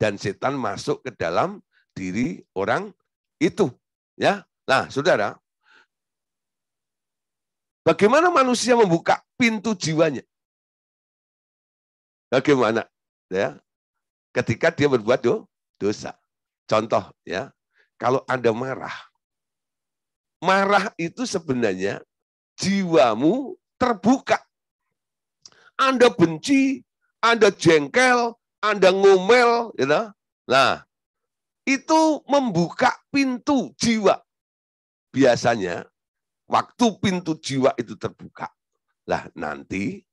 dan setan masuk ke dalam diri orang itu, ya. Nah, Saudara, bagaimana manusia membuka pintu jiwanya? Bagaimana? Ya. Ketika dia berbuat do, dosa. Contoh ya, kalau Anda marah. Marah itu sebenarnya jiwamu terbuka. Anda benci, Anda jengkel, Anda ngomel, gitu. Nah, itu membuka pintu jiwa. Biasanya waktu pintu jiwa itu terbuka, lah nanti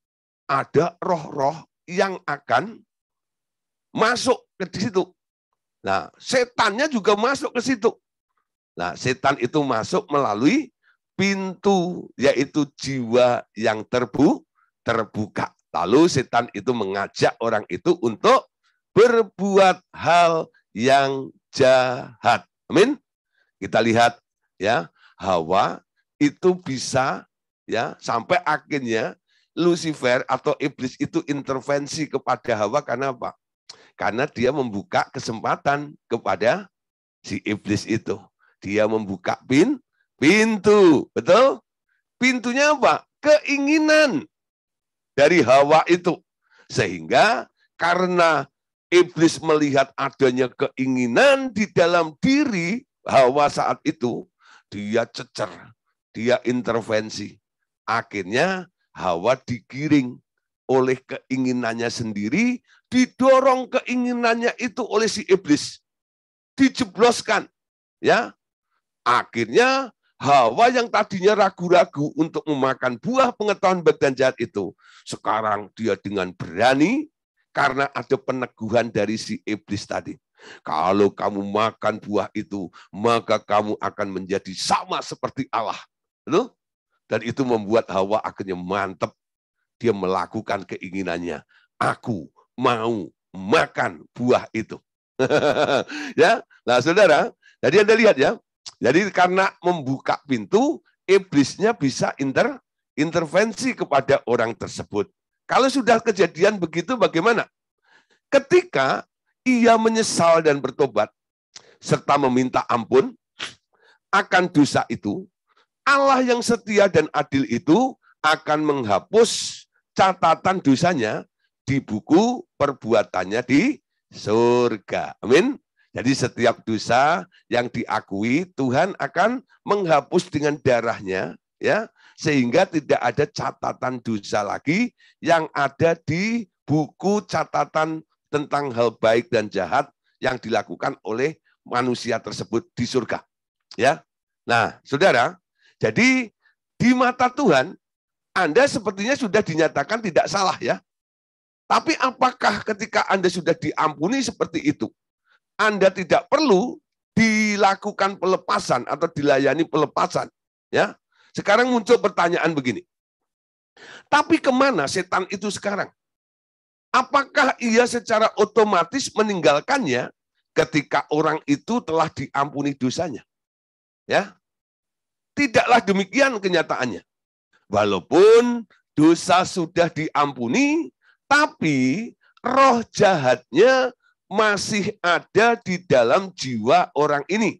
ada roh-roh yang akan masuk ke situ. Nah, setannya juga masuk ke situ. Nah, setan itu masuk melalui pintu yaitu jiwa yang terbu terbuka. Lalu setan itu mengajak orang itu untuk berbuat hal yang jahat. Amin. Kita lihat ya, Hawa itu bisa ya sampai akhirnya Lucifer atau iblis itu intervensi kepada Hawa karena apa? Karena dia membuka kesempatan kepada si iblis itu. Dia membuka pin, pintu, betul? Pintunya apa? Keinginan dari Hawa itu. Sehingga karena iblis melihat adanya keinginan di dalam diri Hawa saat itu, dia cecer, dia intervensi. Akhirnya Hawa digiring oleh keinginannya sendiri, didorong keinginannya itu oleh si iblis, dijebloskan, ya. Akhirnya Hawa yang tadinya ragu-ragu untuk memakan buah pengetahuan badan jahat itu, sekarang dia dengan berani karena ada peneguhan dari si iblis tadi. Kalau kamu makan buah itu, maka kamu akan menjadi sama seperti Allah. Loh? Dan itu membuat Hawa akhirnya mantap dia melakukan keinginannya. Aku mau makan buah itu. ya, nah saudara, jadi Anda lihat ya. Jadi karena membuka pintu, iblisnya bisa inter intervensi kepada orang tersebut. Kalau sudah kejadian begitu bagaimana? Ketika ia menyesal dan bertobat serta meminta ampun akan dosa itu, Allah yang setia dan adil itu akan menghapus catatan dosanya di buku perbuatannya di surga. Amin. Jadi setiap dosa yang diakui Tuhan akan menghapus dengan darahnya ya sehingga tidak ada catatan dosa lagi yang ada di buku catatan tentang hal baik dan jahat yang dilakukan oleh manusia tersebut di surga. Ya. Nah, Saudara, jadi di mata Tuhan anda sepertinya sudah dinyatakan tidak salah ya. Tapi apakah ketika Anda sudah diampuni seperti itu, Anda tidak perlu dilakukan pelepasan atau dilayani pelepasan, ya? Sekarang muncul pertanyaan begini. Tapi kemana setan itu sekarang? Apakah ia secara otomatis meninggalkannya ketika orang itu telah diampuni dosanya? Ya, tidaklah demikian kenyataannya. Walaupun dosa sudah diampuni, tapi roh jahatnya masih ada di dalam jiwa orang ini.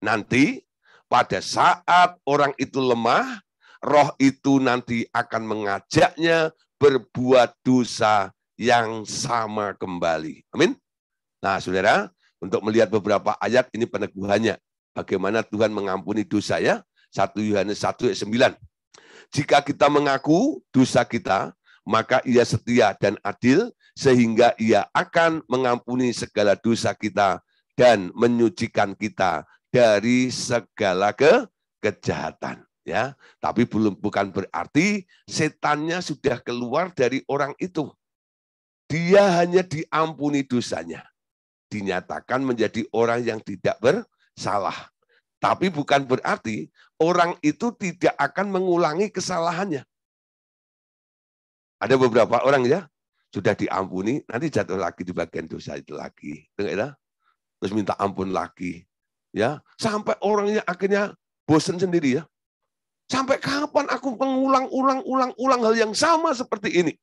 Nanti pada saat orang itu lemah, roh itu nanti akan mengajaknya berbuat dosa yang sama kembali. Amin. Nah, Saudara, untuk melihat beberapa ayat ini peneguhannya. Bagaimana Tuhan mengampuni dosa ya? 1 Yohanes 1 ayat 9. Jika kita mengaku dosa kita, maka ia setia dan adil sehingga ia akan mengampuni segala dosa kita dan menyucikan kita dari segala ke kejahatan ya tapi belum bukan berarti setannya sudah keluar dari orang itu dia hanya diampuni dosanya dinyatakan menjadi orang yang tidak bersalah tapi bukan berarti orang itu tidak akan mengulangi kesalahannya. Ada beberapa orang ya, sudah diampuni, nanti jatuh lagi di bagian dosa itu lagi. Tengok Ya? Terus minta ampun lagi. ya Sampai orangnya akhirnya bosan sendiri ya. Sampai kapan aku mengulang-ulang-ulang-ulang hal yang sama seperti ini?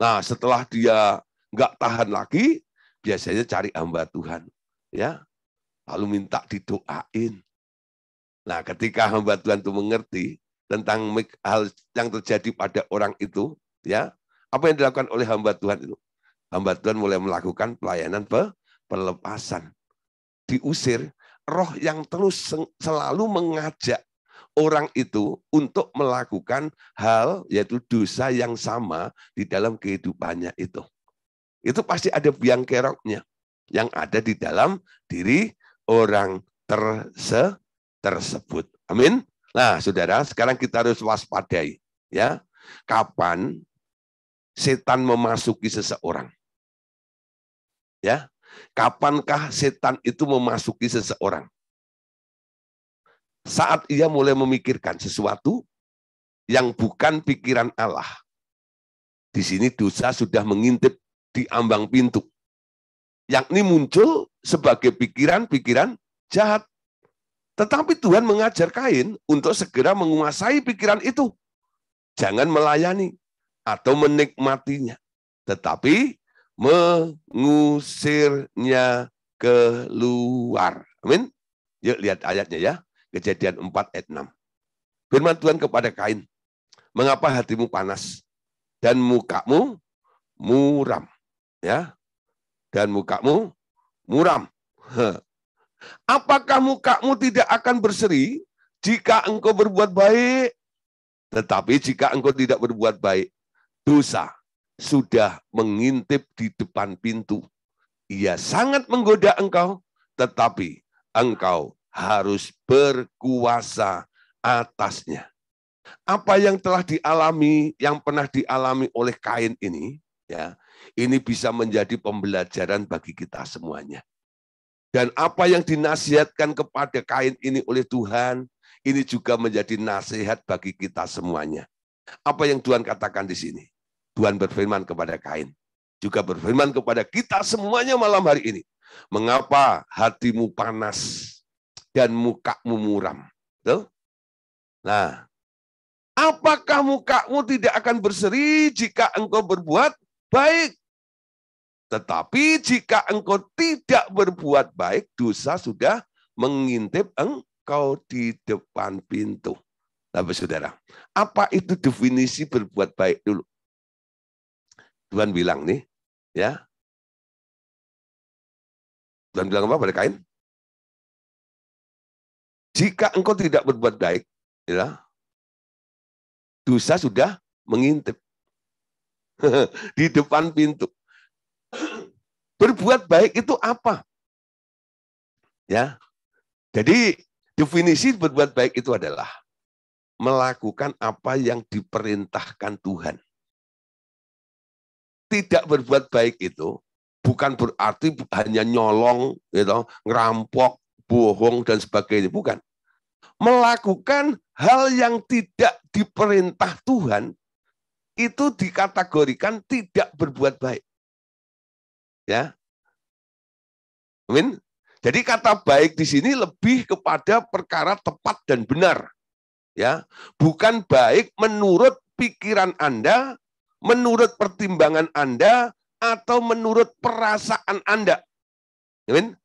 Nah setelah dia nggak tahan lagi, biasanya cari hamba Tuhan. ya lalu minta didoain. Nah, ketika hamba Tuhan itu mengerti tentang hal yang terjadi pada orang itu, ya, apa yang dilakukan oleh hamba Tuhan itu? Hamba Tuhan mulai melakukan pelayanan pe pelepasan. Diusir roh yang terus selalu mengajak orang itu untuk melakukan hal yaitu dosa yang sama di dalam kehidupannya itu. Itu pasti ada biang keroknya yang ada di dalam diri orang terse tersebut. Amin. Nah, Saudara, sekarang kita harus waspadai ya. Kapan setan memasuki seseorang? Ya. Kapankah setan itu memasuki seseorang? Saat ia mulai memikirkan sesuatu yang bukan pikiran Allah. Di sini dosa sudah mengintip di ambang pintu. Yang ini muncul sebagai pikiran-pikiran jahat. Tetapi Tuhan mengajar Kain untuk segera menguasai pikiran itu. Jangan melayani atau menikmatinya, tetapi mengusirnya keluar. Amin. Yuk lihat ayatnya ya. Kejadian 4 ayat 6. Firman Tuhan kepada Kain, "Mengapa hatimu panas dan mukamu muram?" Ya dan mukamu muram. Apakah mukamu tidak akan berseri jika engkau berbuat baik? Tetapi jika engkau tidak berbuat baik, dosa sudah mengintip di depan pintu. Ia sangat menggoda engkau, tetapi engkau harus berkuasa atasnya. Apa yang telah dialami, yang pernah dialami oleh Kain ini, ya, ini bisa menjadi pembelajaran bagi kita semuanya. Dan apa yang dinasihatkan kepada kain ini oleh Tuhan, ini juga menjadi nasihat bagi kita semuanya. Apa yang Tuhan katakan di sini? Tuhan berfirman kepada kain, juga berfirman kepada kita semuanya malam hari ini. Mengapa hatimu panas dan mukamu muram? Tuh? Nah, apakah mukamu tidak akan berseri jika engkau berbuat baik. Tetapi jika engkau tidak berbuat baik, dosa sudah mengintip engkau di depan pintu. Tapi saudara, apa itu definisi berbuat baik dulu? Tuhan bilang nih, ya. Tuhan bilang apa pada kain? Jika engkau tidak berbuat baik, ya, dosa sudah mengintip. di depan pintu. Berbuat baik itu apa? Ya. Jadi definisi berbuat baik itu adalah melakukan apa yang diperintahkan Tuhan. Tidak berbuat baik itu bukan berarti hanya nyolong, gitu, ngerampok, bohong dan sebagainya, bukan. Melakukan hal yang tidak diperintah Tuhan itu dikategorikan tidak berbuat baik. Ya. Amin. Jadi kata baik di sini lebih kepada perkara tepat dan benar. Ya, bukan baik menurut pikiran Anda, menurut pertimbangan Anda atau menurut perasaan Anda. Amin.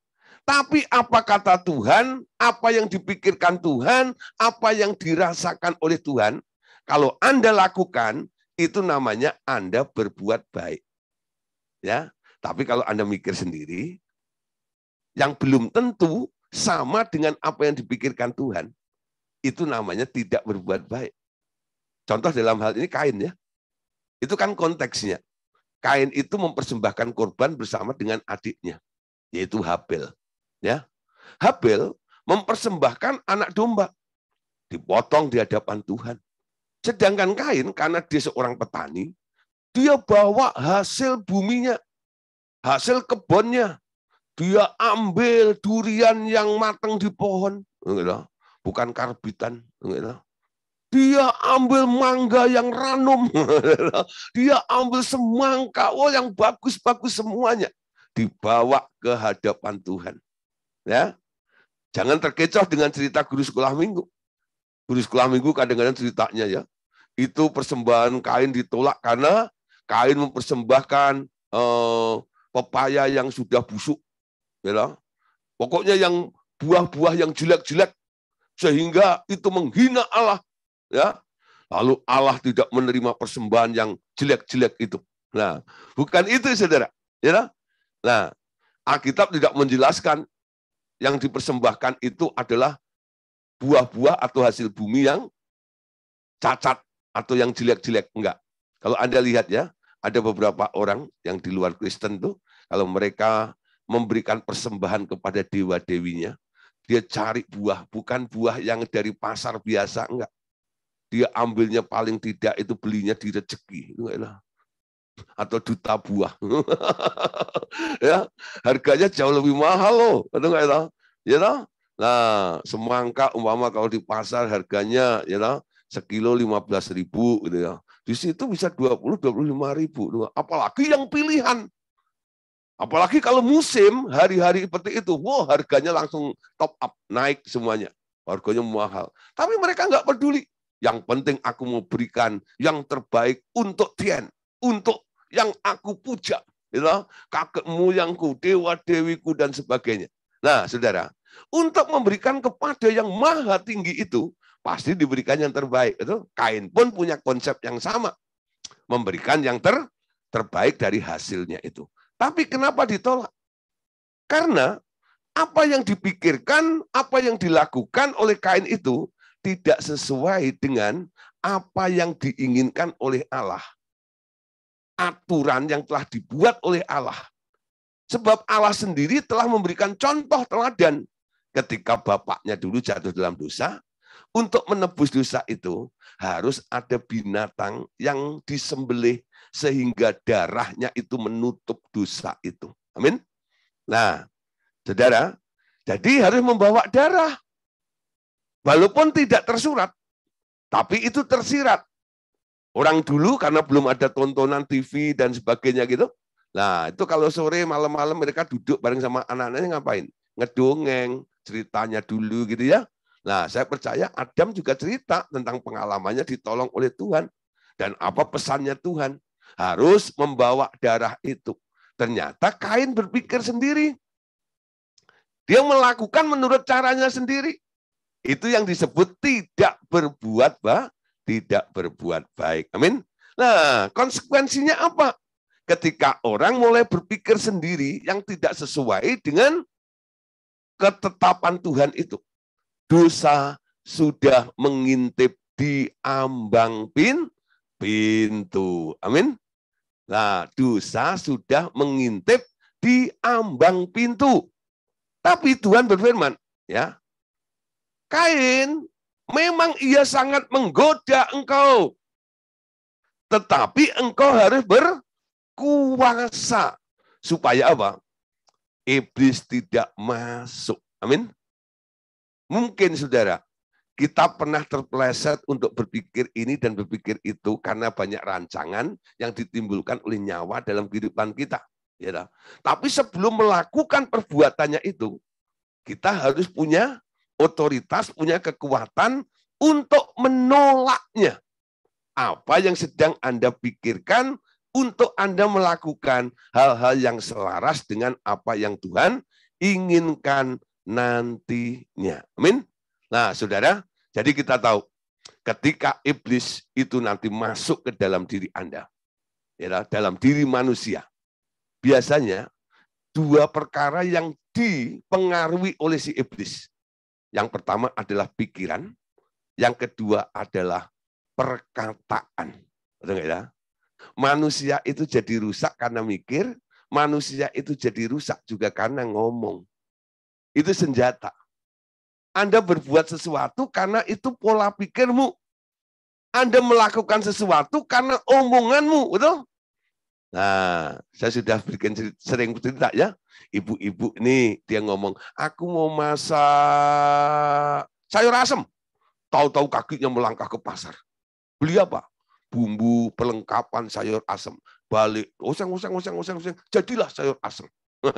Tapi apa kata Tuhan, apa yang dipikirkan Tuhan, apa yang dirasakan oleh Tuhan, kalau Anda lakukan, itu namanya Anda berbuat baik. Ya, tapi kalau Anda mikir sendiri, yang belum tentu sama dengan apa yang dipikirkan Tuhan, itu namanya tidak berbuat baik. Contoh dalam hal ini kain ya. Itu kan konteksnya. Kain itu mempersembahkan korban bersama dengan adiknya, yaitu Habel. Ya. Habel mempersembahkan anak domba. Dipotong di hadapan Tuhan. Sedangkan Kain, karena dia seorang petani, dia bawa hasil buminya, hasil kebunnya. Dia ambil durian yang matang di pohon, bukan karbitan. Dia ambil mangga yang ranum. Dia ambil semangka, oh yang bagus-bagus semuanya. Dibawa ke hadapan Tuhan. Ya, Jangan terkecoh dengan cerita guru sekolah minggu sekolah minggu kadang-kadang ceritanya ya. Itu persembahan kain ditolak karena kain mempersembahkan eh, pepaya yang sudah busuk. Ya, pokoknya yang buah-buah yang jelek-jelek sehingga itu menghina Allah ya lalu Allah tidak menerima persembahan yang jelek-jelek itu nah bukan itu saudara ya nah Alkitab tidak menjelaskan yang dipersembahkan itu adalah buah-buah atau hasil bumi yang cacat atau yang jelek-jelek. Enggak. Kalau Anda lihat ya, ada beberapa orang yang di luar Kristen tuh, kalau mereka memberikan persembahan kepada dewa-dewinya, dia cari buah, bukan buah yang dari pasar biasa, enggak. Dia ambilnya paling tidak itu belinya di rezeki. Enggak atau duta buah. ya, harganya jauh lebih mahal loh. Itu enggak lah Ya toh? Nah, semangka umpama kalau di pasar harganya ya lah, sekilo belas ribu gitu ya. Di situ bisa 20 lima ribu. Apalagi yang pilihan. Apalagi kalau musim hari-hari seperti itu, wow harganya langsung top up, naik semuanya. Harganya mahal. Tapi mereka nggak peduli. Yang penting aku mau berikan yang terbaik untuk Tian, untuk yang aku puja, gitu, kakekmu, yangku, dewa dewiku dan sebagainya. Nah, saudara, untuk memberikan kepada yang maha tinggi itu, pasti diberikan yang terbaik. Itu kain pun punya konsep yang sama. Memberikan yang ter, terbaik dari hasilnya itu. Tapi kenapa ditolak? Karena apa yang dipikirkan, apa yang dilakukan oleh kain itu tidak sesuai dengan apa yang diinginkan oleh Allah. Aturan yang telah dibuat oleh Allah. Sebab Allah sendiri telah memberikan contoh teladan ketika bapaknya dulu jatuh dalam dosa, untuk menebus dosa itu harus ada binatang yang disembelih sehingga darahnya itu menutup dosa itu. Amin. Nah, saudara, jadi harus membawa darah. Walaupun tidak tersurat, tapi itu tersirat. Orang dulu karena belum ada tontonan TV dan sebagainya gitu. Nah, itu kalau sore malam-malam mereka duduk bareng sama anak-anaknya ngapain? Ngedongeng, ceritanya dulu gitu ya. Nah, saya percaya Adam juga cerita tentang pengalamannya ditolong oleh Tuhan dan apa pesannya Tuhan. Harus membawa darah itu. Ternyata Kain berpikir sendiri. Dia melakukan menurut caranya sendiri. Itu yang disebut tidak berbuat ba tidak berbuat baik. Amin. Nah, konsekuensinya apa? Ketika orang mulai berpikir sendiri yang tidak sesuai dengan ketetapan Tuhan itu. Dosa sudah mengintip di ambang pin pintu. Amin. Nah, dosa sudah mengintip di ambang pintu. Tapi Tuhan berfirman, ya. Kain memang ia sangat menggoda engkau. Tetapi engkau harus berkuasa supaya apa? iblis tidak masuk. Amin. Mungkin saudara, kita pernah terpeleset untuk berpikir ini dan berpikir itu karena banyak rancangan yang ditimbulkan oleh nyawa dalam kehidupan kita. Ya, tapi sebelum melakukan perbuatannya itu, kita harus punya otoritas, punya kekuatan untuk menolaknya. Apa yang sedang Anda pikirkan, untuk Anda melakukan hal-hal yang selaras dengan apa yang Tuhan inginkan nantinya. Amin. Nah, Saudara, jadi kita tahu ketika iblis itu nanti masuk ke dalam diri Anda, ya, dalam diri manusia, biasanya dua perkara yang dipengaruhi oleh si iblis. Yang pertama adalah pikiran, yang kedua adalah perkataan. Betul nggak ya? Manusia itu jadi rusak karena mikir, manusia itu jadi rusak juga karena ngomong. Itu senjata. Anda berbuat sesuatu karena itu pola pikirmu. Anda melakukan sesuatu karena omonganmu, betul? Nah, saya sudah bikin sering cerita ya. Ibu-ibu nih dia ngomong, aku mau masak sayur asem. Tahu-tahu kakinya melangkah ke pasar. Beli apa? bumbu pelengkapan sayur asem. Balik, oseng, oseng, oseng, oseng, oseng, jadilah sayur asem.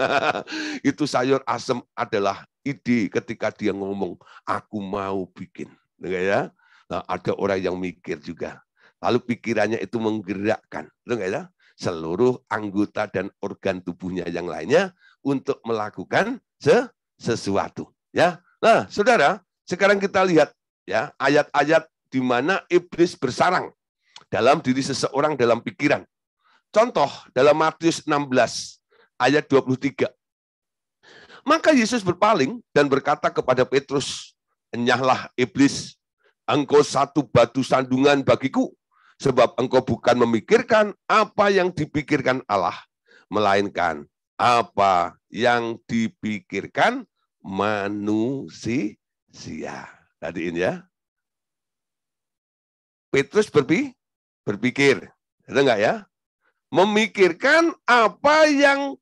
itu sayur asem adalah ide ketika dia ngomong, aku mau bikin. Gitu ya? Nah, ada orang yang mikir juga. Lalu pikirannya itu menggerakkan. Enggak gitu ya? Seluruh anggota dan organ tubuhnya yang lainnya untuk melakukan sesuatu. Ya, Nah, saudara, sekarang kita lihat ya ayat-ayat di mana iblis bersarang dalam diri seseorang dalam pikiran. Contoh dalam Matius 16 ayat 23. Maka Yesus berpaling dan berkata kepada Petrus, "Enyahlah iblis, engkau satu batu sandungan bagiku, sebab engkau bukan memikirkan apa yang dipikirkan Allah, melainkan apa yang dipikirkan manusia." Tadiin ya. Petrus berpikir berpikir. Ada enggak ya? Memikirkan apa yang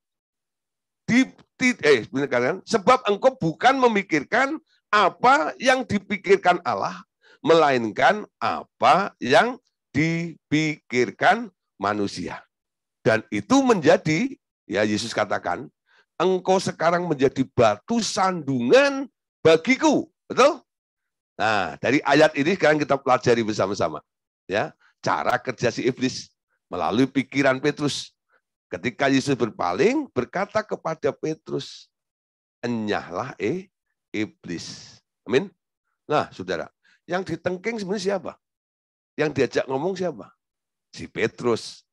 di, di eh kalian sebab engkau bukan memikirkan apa yang dipikirkan Allah, melainkan apa yang dipikirkan manusia. Dan itu menjadi ya Yesus katakan, engkau sekarang menjadi batu sandungan bagiku. Betul? Nah, dari ayat ini sekarang kita pelajari bersama-sama. Ya, cara kerja si iblis melalui pikiran Petrus. Ketika Yesus berpaling, berkata kepada Petrus, enyahlah eh iblis. Amin. Nah, saudara, yang ditengking sebenarnya siapa? Yang diajak ngomong siapa? Si Petrus.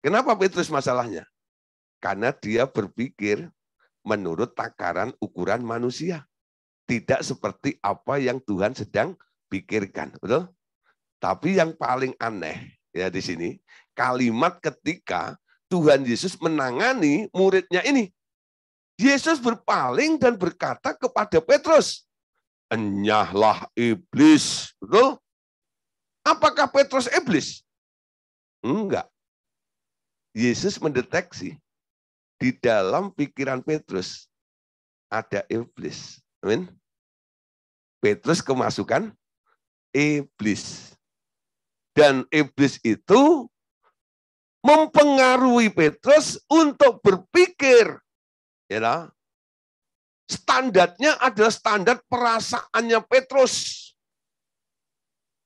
Kenapa Petrus masalahnya? Karena dia berpikir menurut takaran ukuran manusia. Tidak seperti apa yang Tuhan sedang pikirkan. Betul? Tapi yang paling aneh ya di sini kalimat ketika Tuhan Yesus menangani muridnya ini. Yesus berpaling dan berkata kepada Petrus, "Enyahlah iblis." Betul? Apakah Petrus iblis? Enggak. Yesus mendeteksi di dalam pikiran Petrus ada iblis. Amin. Petrus kemasukan iblis. Dan iblis itu mempengaruhi Petrus untuk berpikir. Ya, standarnya adalah standar perasaannya Petrus.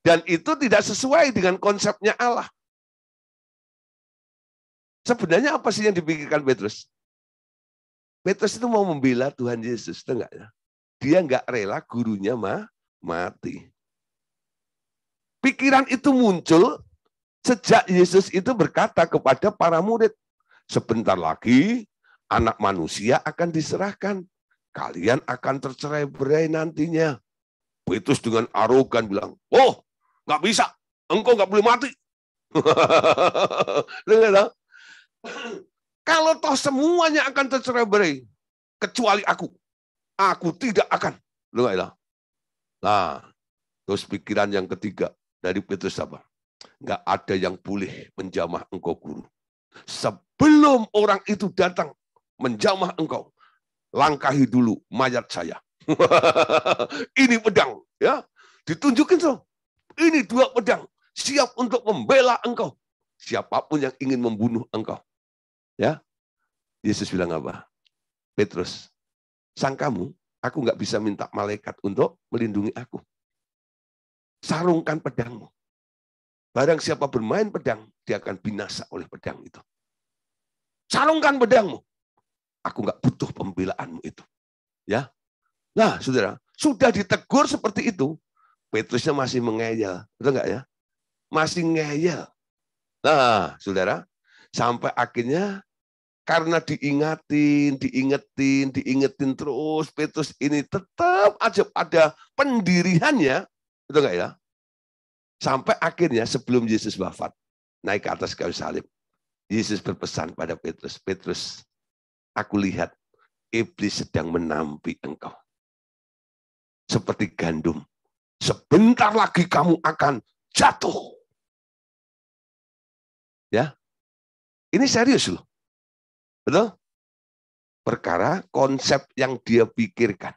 Dan itu tidak sesuai dengan konsepnya Allah. Sebenarnya apa sih yang dipikirkan Petrus? Petrus itu mau membela Tuhan Yesus, itu enggak ya? Dia enggak rela gurunya mah mati. Pikiran itu muncul sejak Yesus itu berkata kepada para murid, sebentar lagi anak manusia akan diserahkan. Kalian akan tercerai berai nantinya. Petrus dengan arogan bilang, oh nggak bisa, engkau nggak boleh mati. Kalau toh semuanya akan tercerai berai, kecuali aku, aku tidak akan. Ya. Nah, terus pikiran yang ketiga, dari Petrus apa? Enggak ada yang boleh menjamah engkau guru. Sebelum orang itu datang menjamah engkau, langkahi dulu mayat saya. ini pedang, ya. Ditunjukin so. Ini dua pedang, siap untuk membela engkau. Siapapun yang ingin membunuh engkau. Ya. Yesus bilang apa? Petrus, sang kamu, aku nggak bisa minta malaikat untuk melindungi aku sarungkan pedangmu. Barang siapa bermain pedang, dia akan binasa oleh pedang itu. Sarungkan pedangmu. Aku nggak butuh pembelaanmu itu. Ya, Nah, saudara, sudah ditegur seperti itu, Petrusnya masih mengeyel. Betul nggak ya? Masih ngeyel. Nah, saudara, sampai akhirnya karena diingatin, diingetin, diingetin terus, Petrus ini tetap aja ada pendiriannya, Betul nggak ya? Sampai akhirnya sebelum Yesus wafat, naik ke atas kayu salib. Yesus berpesan pada Petrus, Petrus, aku lihat iblis sedang menampi engkau. Seperti gandum. Sebentar lagi kamu akan jatuh. Ya. Ini serius loh. Betul? Perkara konsep yang dia pikirkan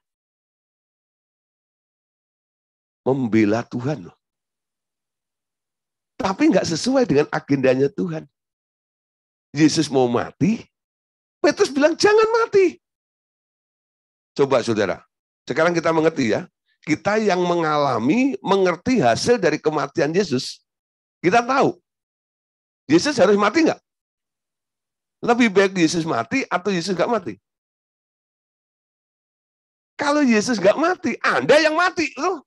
membela Tuhan. Loh. Tapi nggak sesuai dengan agendanya Tuhan. Yesus mau mati, Petrus bilang jangan mati. Coba saudara, sekarang kita mengerti ya. Kita yang mengalami, mengerti hasil dari kematian Yesus, kita tahu. Yesus harus mati nggak? Lebih baik Yesus mati atau Yesus nggak mati? Kalau Yesus nggak mati, Anda yang mati. Loh.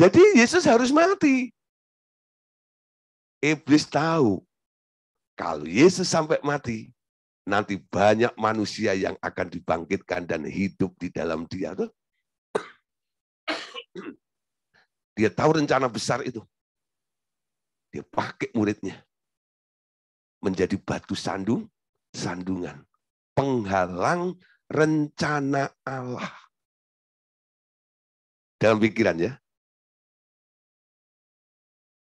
Jadi Yesus harus mati. Iblis tahu kalau Yesus sampai mati, nanti banyak manusia yang akan dibangkitkan dan hidup di dalam dia. Dia tahu rencana besar itu. Dia pakai muridnya. Menjadi batu sandung, sandungan. Penghalang rencana Allah. Dalam pikiran ya.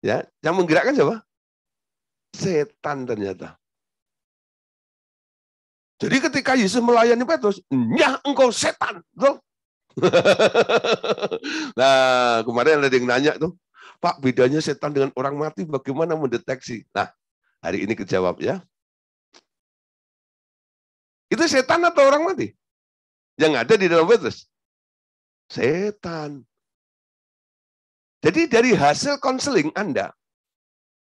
Ya, yang menggerakkan siapa? Setan ternyata. Jadi ketika Yesus melayani Petrus, nyah engkau setan. tuh. nah, kemarin ada yang nanya tuh, Pak, bedanya setan dengan orang mati bagaimana mendeteksi? Nah, hari ini kejawab ya. Itu setan atau orang mati? Yang ada di dalam Petrus? Setan. Jadi dari hasil konseling Anda,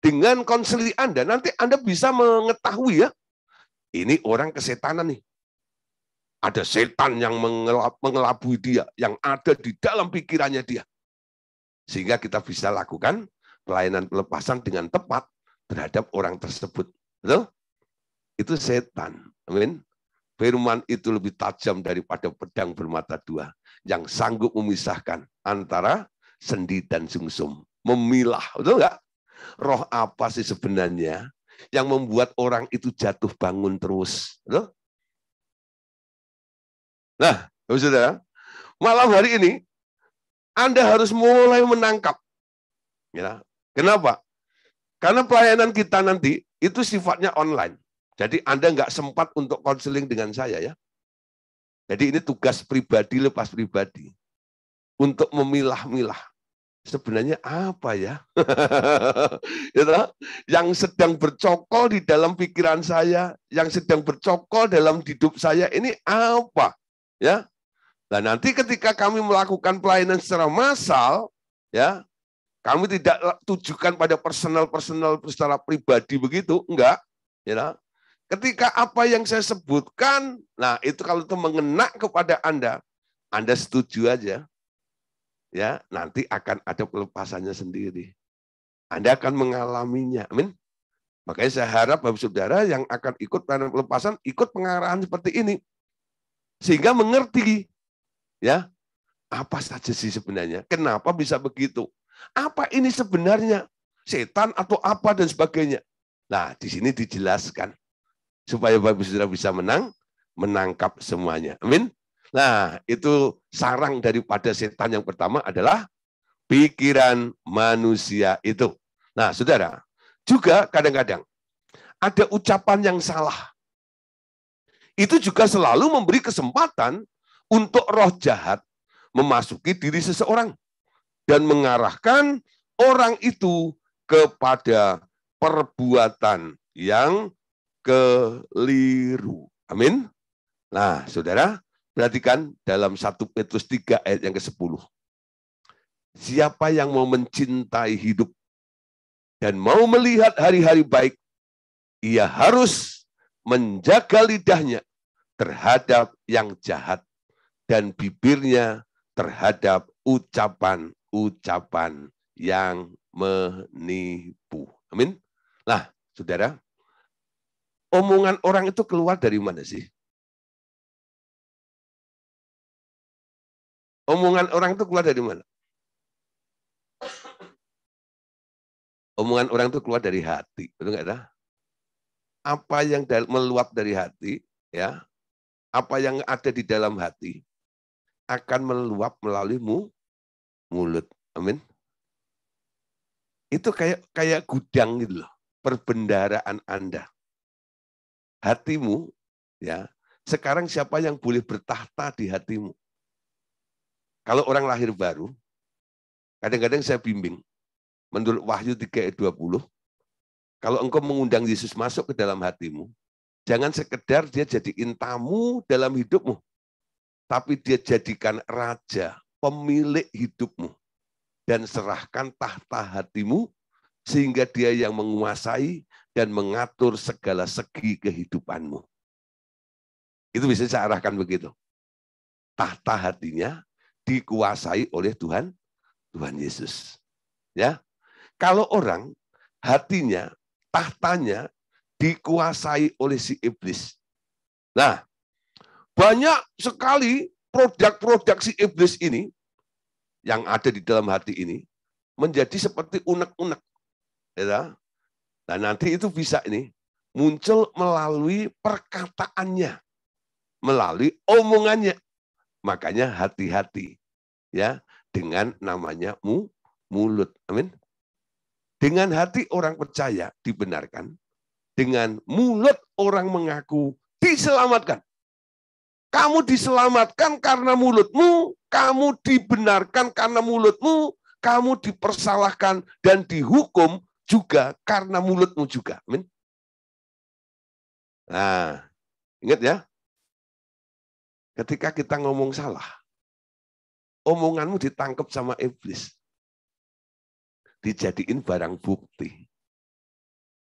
dengan konseling Anda, nanti Anda bisa mengetahui ya, ini orang kesetanan nih. Ada setan yang mengelabui dia, yang ada di dalam pikirannya dia. Sehingga kita bisa lakukan pelayanan pelepasan dengan tepat terhadap orang tersebut. Betul? Itu setan. Amin. Firman itu lebih tajam daripada pedang bermata dua yang sanggup memisahkan antara sendi dan sungsum. Memilah, betul nggak? Roh apa sih sebenarnya yang membuat orang itu jatuh bangun terus? Betul? Nah, ya saudara, ya. malam hari ini Anda harus mulai menangkap. Ya, kenapa? Karena pelayanan kita nanti itu sifatnya online. Jadi Anda nggak sempat untuk konseling dengan saya ya. Jadi ini tugas pribadi lepas pribadi untuk memilah-milah. Sebenarnya apa ya? ya yang sedang bercokol di dalam pikiran saya, yang sedang bercokol dalam hidup saya ini apa? Ya. Nah, nanti ketika kami melakukan pelayanan secara massal, ya, kami tidak tujukan pada personal-personal secara pribadi begitu, enggak, ya ketika apa yang saya sebutkan, nah itu kalau itu mengenak kepada Anda, Anda setuju aja ya nanti akan ada pelepasannya sendiri. Anda akan mengalaminya. Amin. Makanya saya harap Bapak Saudara yang akan ikut pelepasan ikut pengarahan seperti ini. Sehingga mengerti ya apa saja sih sebenarnya? Kenapa bisa begitu? Apa ini sebenarnya? Setan atau apa dan sebagainya. Nah, di sini dijelaskan supaya Bapak Saudara bisa menang, menangkap semuanya. Amin. Nah, itu sarang daripada setan yang pertama adalah pikiran manusia itu. Nah, saudara, juga kadang-kadang ada ucapan yang salah. Itu juga selalu memberi kesempatan untuk roh jahat memasuki diri seseorang dan mengarahkan orang itu kepada perbuatan yang keliru. Amin. Nah, saudara, Perhatikan dalam satu Petrus 3 ayat yang ke-10. Siapa yang mau mencintai hidup dan mau melihat hari-hari baik, ia harus menjaga lidahnya terhadap yang jahat dan bibirnya terhadap ucapan-ucapan yang menipu. Amin. Nah, saudara, omongan orang itu keluar dari mana sih? Omongan orang itu keluar dari mana? Omongan orang itu keluar dari hati, betul nggak dah? Apa yang meluap dari hati, ya, apa yang ada di dalam hati akan meluap melalui mu, mulut. Amin. Itu kayak kayak gudang gitu loh, perbendaraan Anda. Hatimu, ya. Sekarang siapa yang boleh bertahta di hatimu? Kalau orang lahir baru, kadang-kadang saya bimbing. Menurut Wahyu 3 ayat 20, kalau engkau mengundang Yesus masuk ke dalam hatimu, jangan sekedar dia jadi intamu dalam hidupmu, tapi dia jadikan raja, pemilik hidupmu, dan serahkan tahta hatimu sehingga dia yang menguasai dan mengatur segala segi kehidupanmu. Itu bisa saya arahkan begitu. Tahta hatinya dikuasai oleh Tuhan Tuhan Yesus. Ya. Kalau orang hatinya, tahtanya dikuasai oleh si iblis. Nah, banyak sekali produk-produk si iblis ini yang ada di dalam hati ini menjadi seperti unek-unek. Ya. Nah, nanti itu bisa ini muncul melalui perkataannya, melalui omongannya. Makanya hati-hati ya dengan namanya mu, mulut. Amin. Dengan hati orang percaya dibenarkan, dengan mulut orang mengaku diselamatkan. Kamu diselamatkan karena mulutmu, kamu dibenarkan karena mulutmu, kamu dipersalahkan dan dihukum juga karena mulutmu juga. Amin. Nah, ingat ya, Ketika kita ngomong salah, omonganmu ditangkap sama iblis. Dijadiin barang bukti.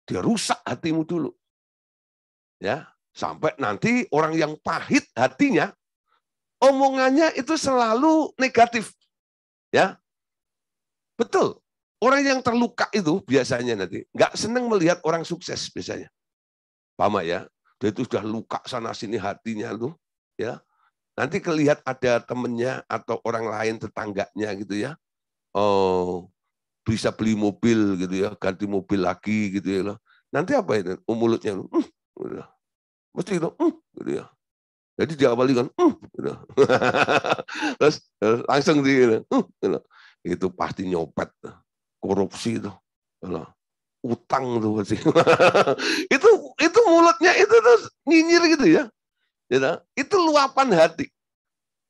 Dia rusak hatimu dulu. Ya, sampai nanti orang yang pahit hatinya omongannya itu selalu negatif. Ya. Betul. Orang yang terluka itu biasanya nanti nggak seneng melihat orang sukses biasanya. Paham ya? Dia itu sudah luka sana sini hatinya tuh, ya. Nanti kelihat ada temennya atau orang lain tetangganya gitu ya. Oh, bisa beli mobil gitu ya, ganti mobil lagi gitu ya. loh Nanti apa itu? Oh, mulutnya lu. Mm, gitu ya. Mesti gitu, mm, gitu ya. Jadi diawali kan, mm, gitu. Terus langsung di gitu. gitu. Itu pasti nyopet, korupsi itu. Gitu utang tuh pasti. itu itu mulutnya itu terus nyinyir gitu ya. You ya know? Itu luapan hati.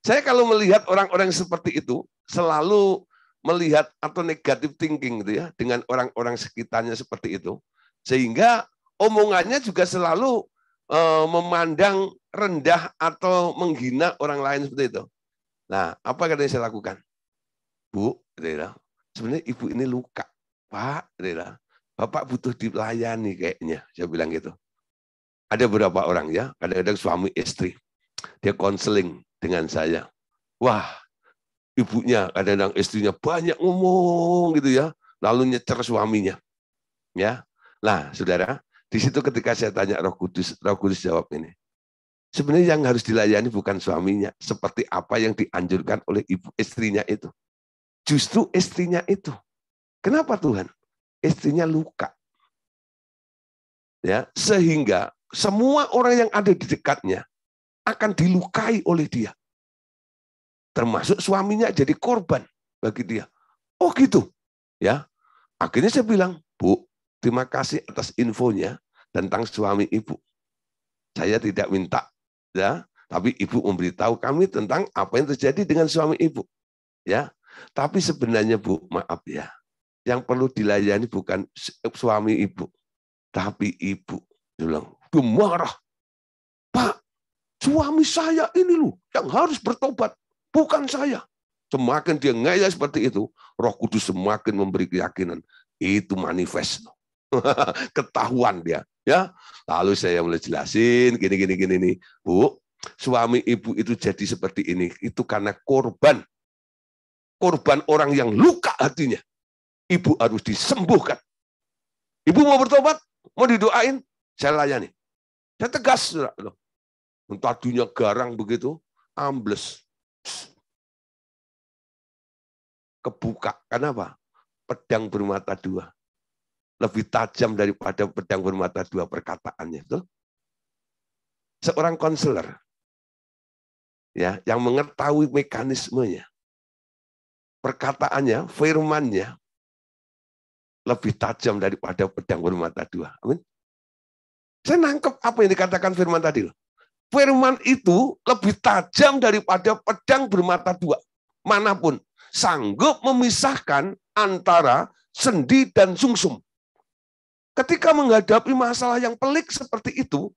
Saya kalau melihat orang-orang seperti itu, selalu melihat atau negatif thinking gitu ya, dengan orang-orang sekitarnya seperti itu. Sehingga omongannya juga selalu uh, memandang rendah atau menghina orang lain seperti itu. Nah, apa yang saya lakukan? Bu, gitu ya sebenarnya ibu ini luka. Pak, gitu ya. Bapak butuh dilayani kayaknya. Saya bilang gitu. Ada beberapa orang ya, kadang-kadang suami istri. Dia konseling dengan saya. Wah, ibunya kadang-kadang istrinya banyak ngomong gitu ya, lalu nyecer suaminya. Ya. Nah, Saudara, di situ ketika saya tanya Roh Kudus, Roh Kudus jawab ini. Sebenarnya yang harus dilayani bukan suaminya, seperti apa yang dianjurkan oleh ibu istrinya itu. Justru istrinya itu. Kenapa Tuhan? Istrinya luka. Ya, sehingga semua orang yang ada di dekatnya akan dilukai oleh dia. Termasuk suaminya jadi korban bagi dia. Oh gitu. Ya. Akhirnya saya bilang, "Bu, terima kasih atas infonya tentang suami Ibu. Saya tidak minta ya, tapi Ibu memberitahu kami tentang apa yang terjadi dengan suami Ibu." Ya. Tapi sebenarnya Bu, maaf ya. Yang perlu dilayani bukan suami Ibu, tapi Ibu. Bilang, dia marah. Pak, suami saya ini loh yang harus bertobat, bukan saya. Semakin dia ngeyel seperti itu, roh kudus semakin memberi keyakinan. Itu manifest. Ketahuan dia. ya. Lalu saya mulai jelasin, gini, gini, gini. Nih. Bu, suami ibu itu jadi seperti ini. Itu karena korban. Korban orang yang luka hatinya. Ibu harus disembuhkan. Ibu mau bertobat? Mau didoain? Saya layani. Dan tegas. Loh. dunia garang begitu, ambles. Kebuka. Kenapa? Pedang bermata dua. Lebih tajam daripada pedang bermata dua perkataannya. Tuh. Seorang konselor ya yang mengetahui mekanismenya. Perkataannya, firmannya, lebih tajam daripada pedang bermata dua. Amin. Saya nangkep apa yang dikatakan firman tadi Firman itu lebih tajam daripada pedang bermata dua. Manapun. Sanggup memisahkan antara sendi dan sungsum. Ketika menghadapi masalah yang pelik seperti itu,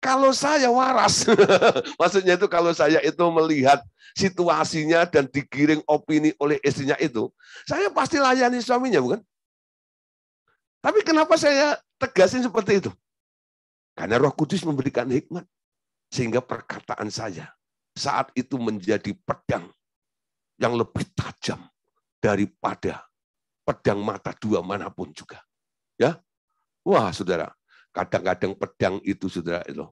kalau saya waras, maksudnya itu kalau saya itu melihat situasinya dan digiring opini oleh istrinya itu, saya pasti layani suaminya, bukan? Tapi kenapa saya tegasin seperti itu? Karena Roh Kudus memberikan hikmat sehingga perkataan saya saat itu menjadi pedang yang lebih tajam daripada pedang mata dua manapun juga. Ya. Wah, Saudara, kadang-kadang pedang itu Saudara itu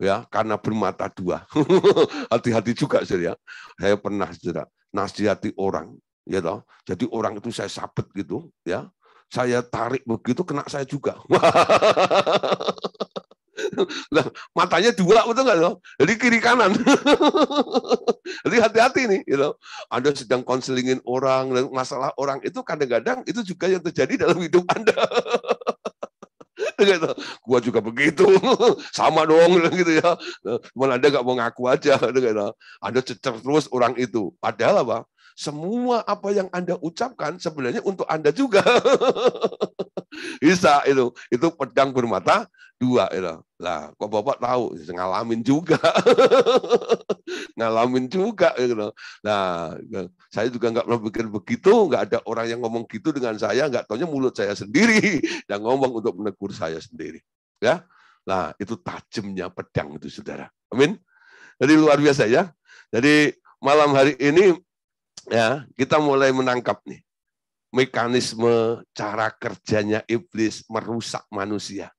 ya karena bermata dua. Hati-hati juga Saudara. Ya. Saya pernah Saudara nasihati orang, ya toh. Jadi orang itu saya sabet gitu, ya. Saya tarik begitu kena saya juga. Nah, matanya dua betul nggak loh? Jadi kiri kanan. Jadi hati-hati nih, you know. Anda sedang konselingin orang dan masalah orang itu kadang-kadang itu juga yang terjadi dalam hidup Anda. gitu. Gua juga begitu, sama dong gitu ya. Cuman Anda nggak mau ngaku aja, gitu. Ya. Anda cecer terus orang itu. Padahal apa? Semua apa yang Anda ucapkan sebenarnya untuk Anda juga. Bisa itu, itu pedang bermata dua itu. Lah, kok Bapak tahu ngalamin juga. ngalamin juga gitu. Nah, saya juga nggak pernah bikin begitu, nggak ada orang yang ngomong gitu dengan saya, nggak taunya mulut saya sendiri yang ngomong untuk menegur saya sendiri. Ya. Nah, itu tajamnya pedang itu Saudara. Amin. Jadi luar biasa ya. Jadi malam hari ini ya kita mulai menangkap nih mekanisme cara kerjanya iblis merusak manusia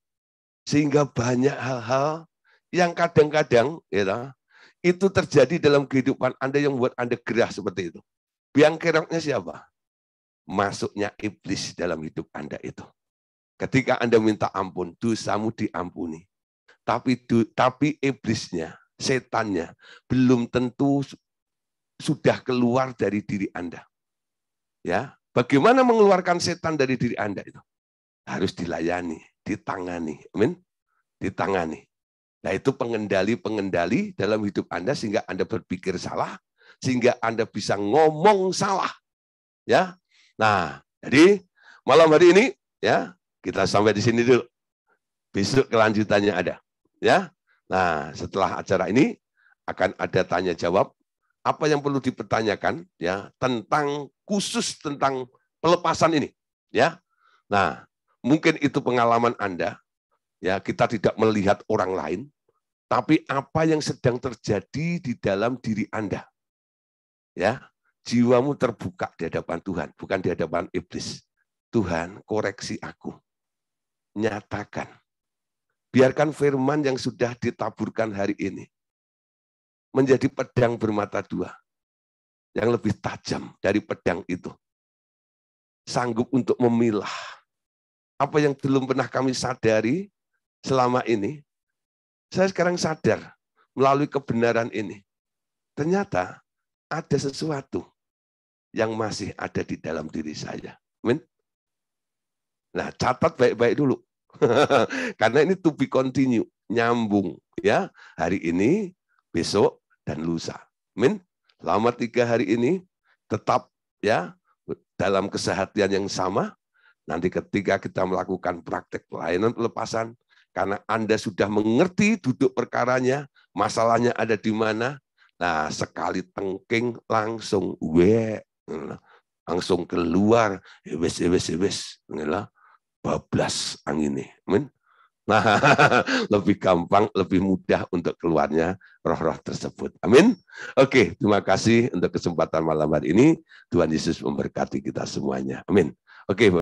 sehingga banyak hal-hal yang kadang-kadang ya itu terjadi dalam kehidupan anda yang membuat anda gerah seperti itu biang keroknya siapa masuknya iblis dalam hidup anda itu ketika anda minta ampun dosamu diampuni tapi tapi iblisnya setannya belum tentu sudah keluar dari diri Anda. Ya, bagaimana mengeluarkan setan dari diri Anda itu? Harus dilayani, ditangani. Amin. Ditangani. Nah, itu pengendali-pengendali dalam hidup Anda sehingga Anda berpikir salah, sehingga Anda bisa ngomong salah. Ya. Nah, jadi malam hari ini ya, kita sampai di sini dulu. Besok kelanjutannya ada. Ya. Nah, setelah acara ini akan ada tanya jawab apa yang perlu dipertanyakan ya tentang khusus tentang pelepasan ini ya. Nah, mungkin itu pengalaman Anda ya, kita tidak melihat orang lain tapi apa yang sedang terjadi di dalam diri Anda. Ya, jiwamu terbuka di hadapan Tuhan, bukan di hadapan iblis. Tuhan, koreksi aku. Nyatakan. Biarkan firman yang sudah ditaburkan hari ini menjadi pedang bermata dua yang lebih tajam dari pedang itu. Sanggup untuk memilah apa yang belum pernah kami sadari selama ini. Saya sekarang sadar melalui kebenaran ini. Ternyata ada sesuatu yang masih ada di dalam diri saya. Amin. Nah, catat baik-baik dulu. Karena ini to be continue, nyambung ya. Hari ini, besok, dan lusa. Amin. Lama tiga hari ini tetap ya dalam kesehatan yang sama. Nanti ketika kita melakukan praktek pelayanan pelepasan, karena Anda sudah mengerti duduk perkaranya, masalahnya ada di mana, nah sekali tengking langsung we langsung keluar, ya, wes ya, wes ya, wes, bablas angin ini. min. Nah, lebih gampang, lebih mudah untuk keluarnya roh-roh tersebut. Amin. Oke, terima kasih untuk kesempatan malam hari ini. Tuhan Yesus memberkati kita semuanya. Amin. Oke.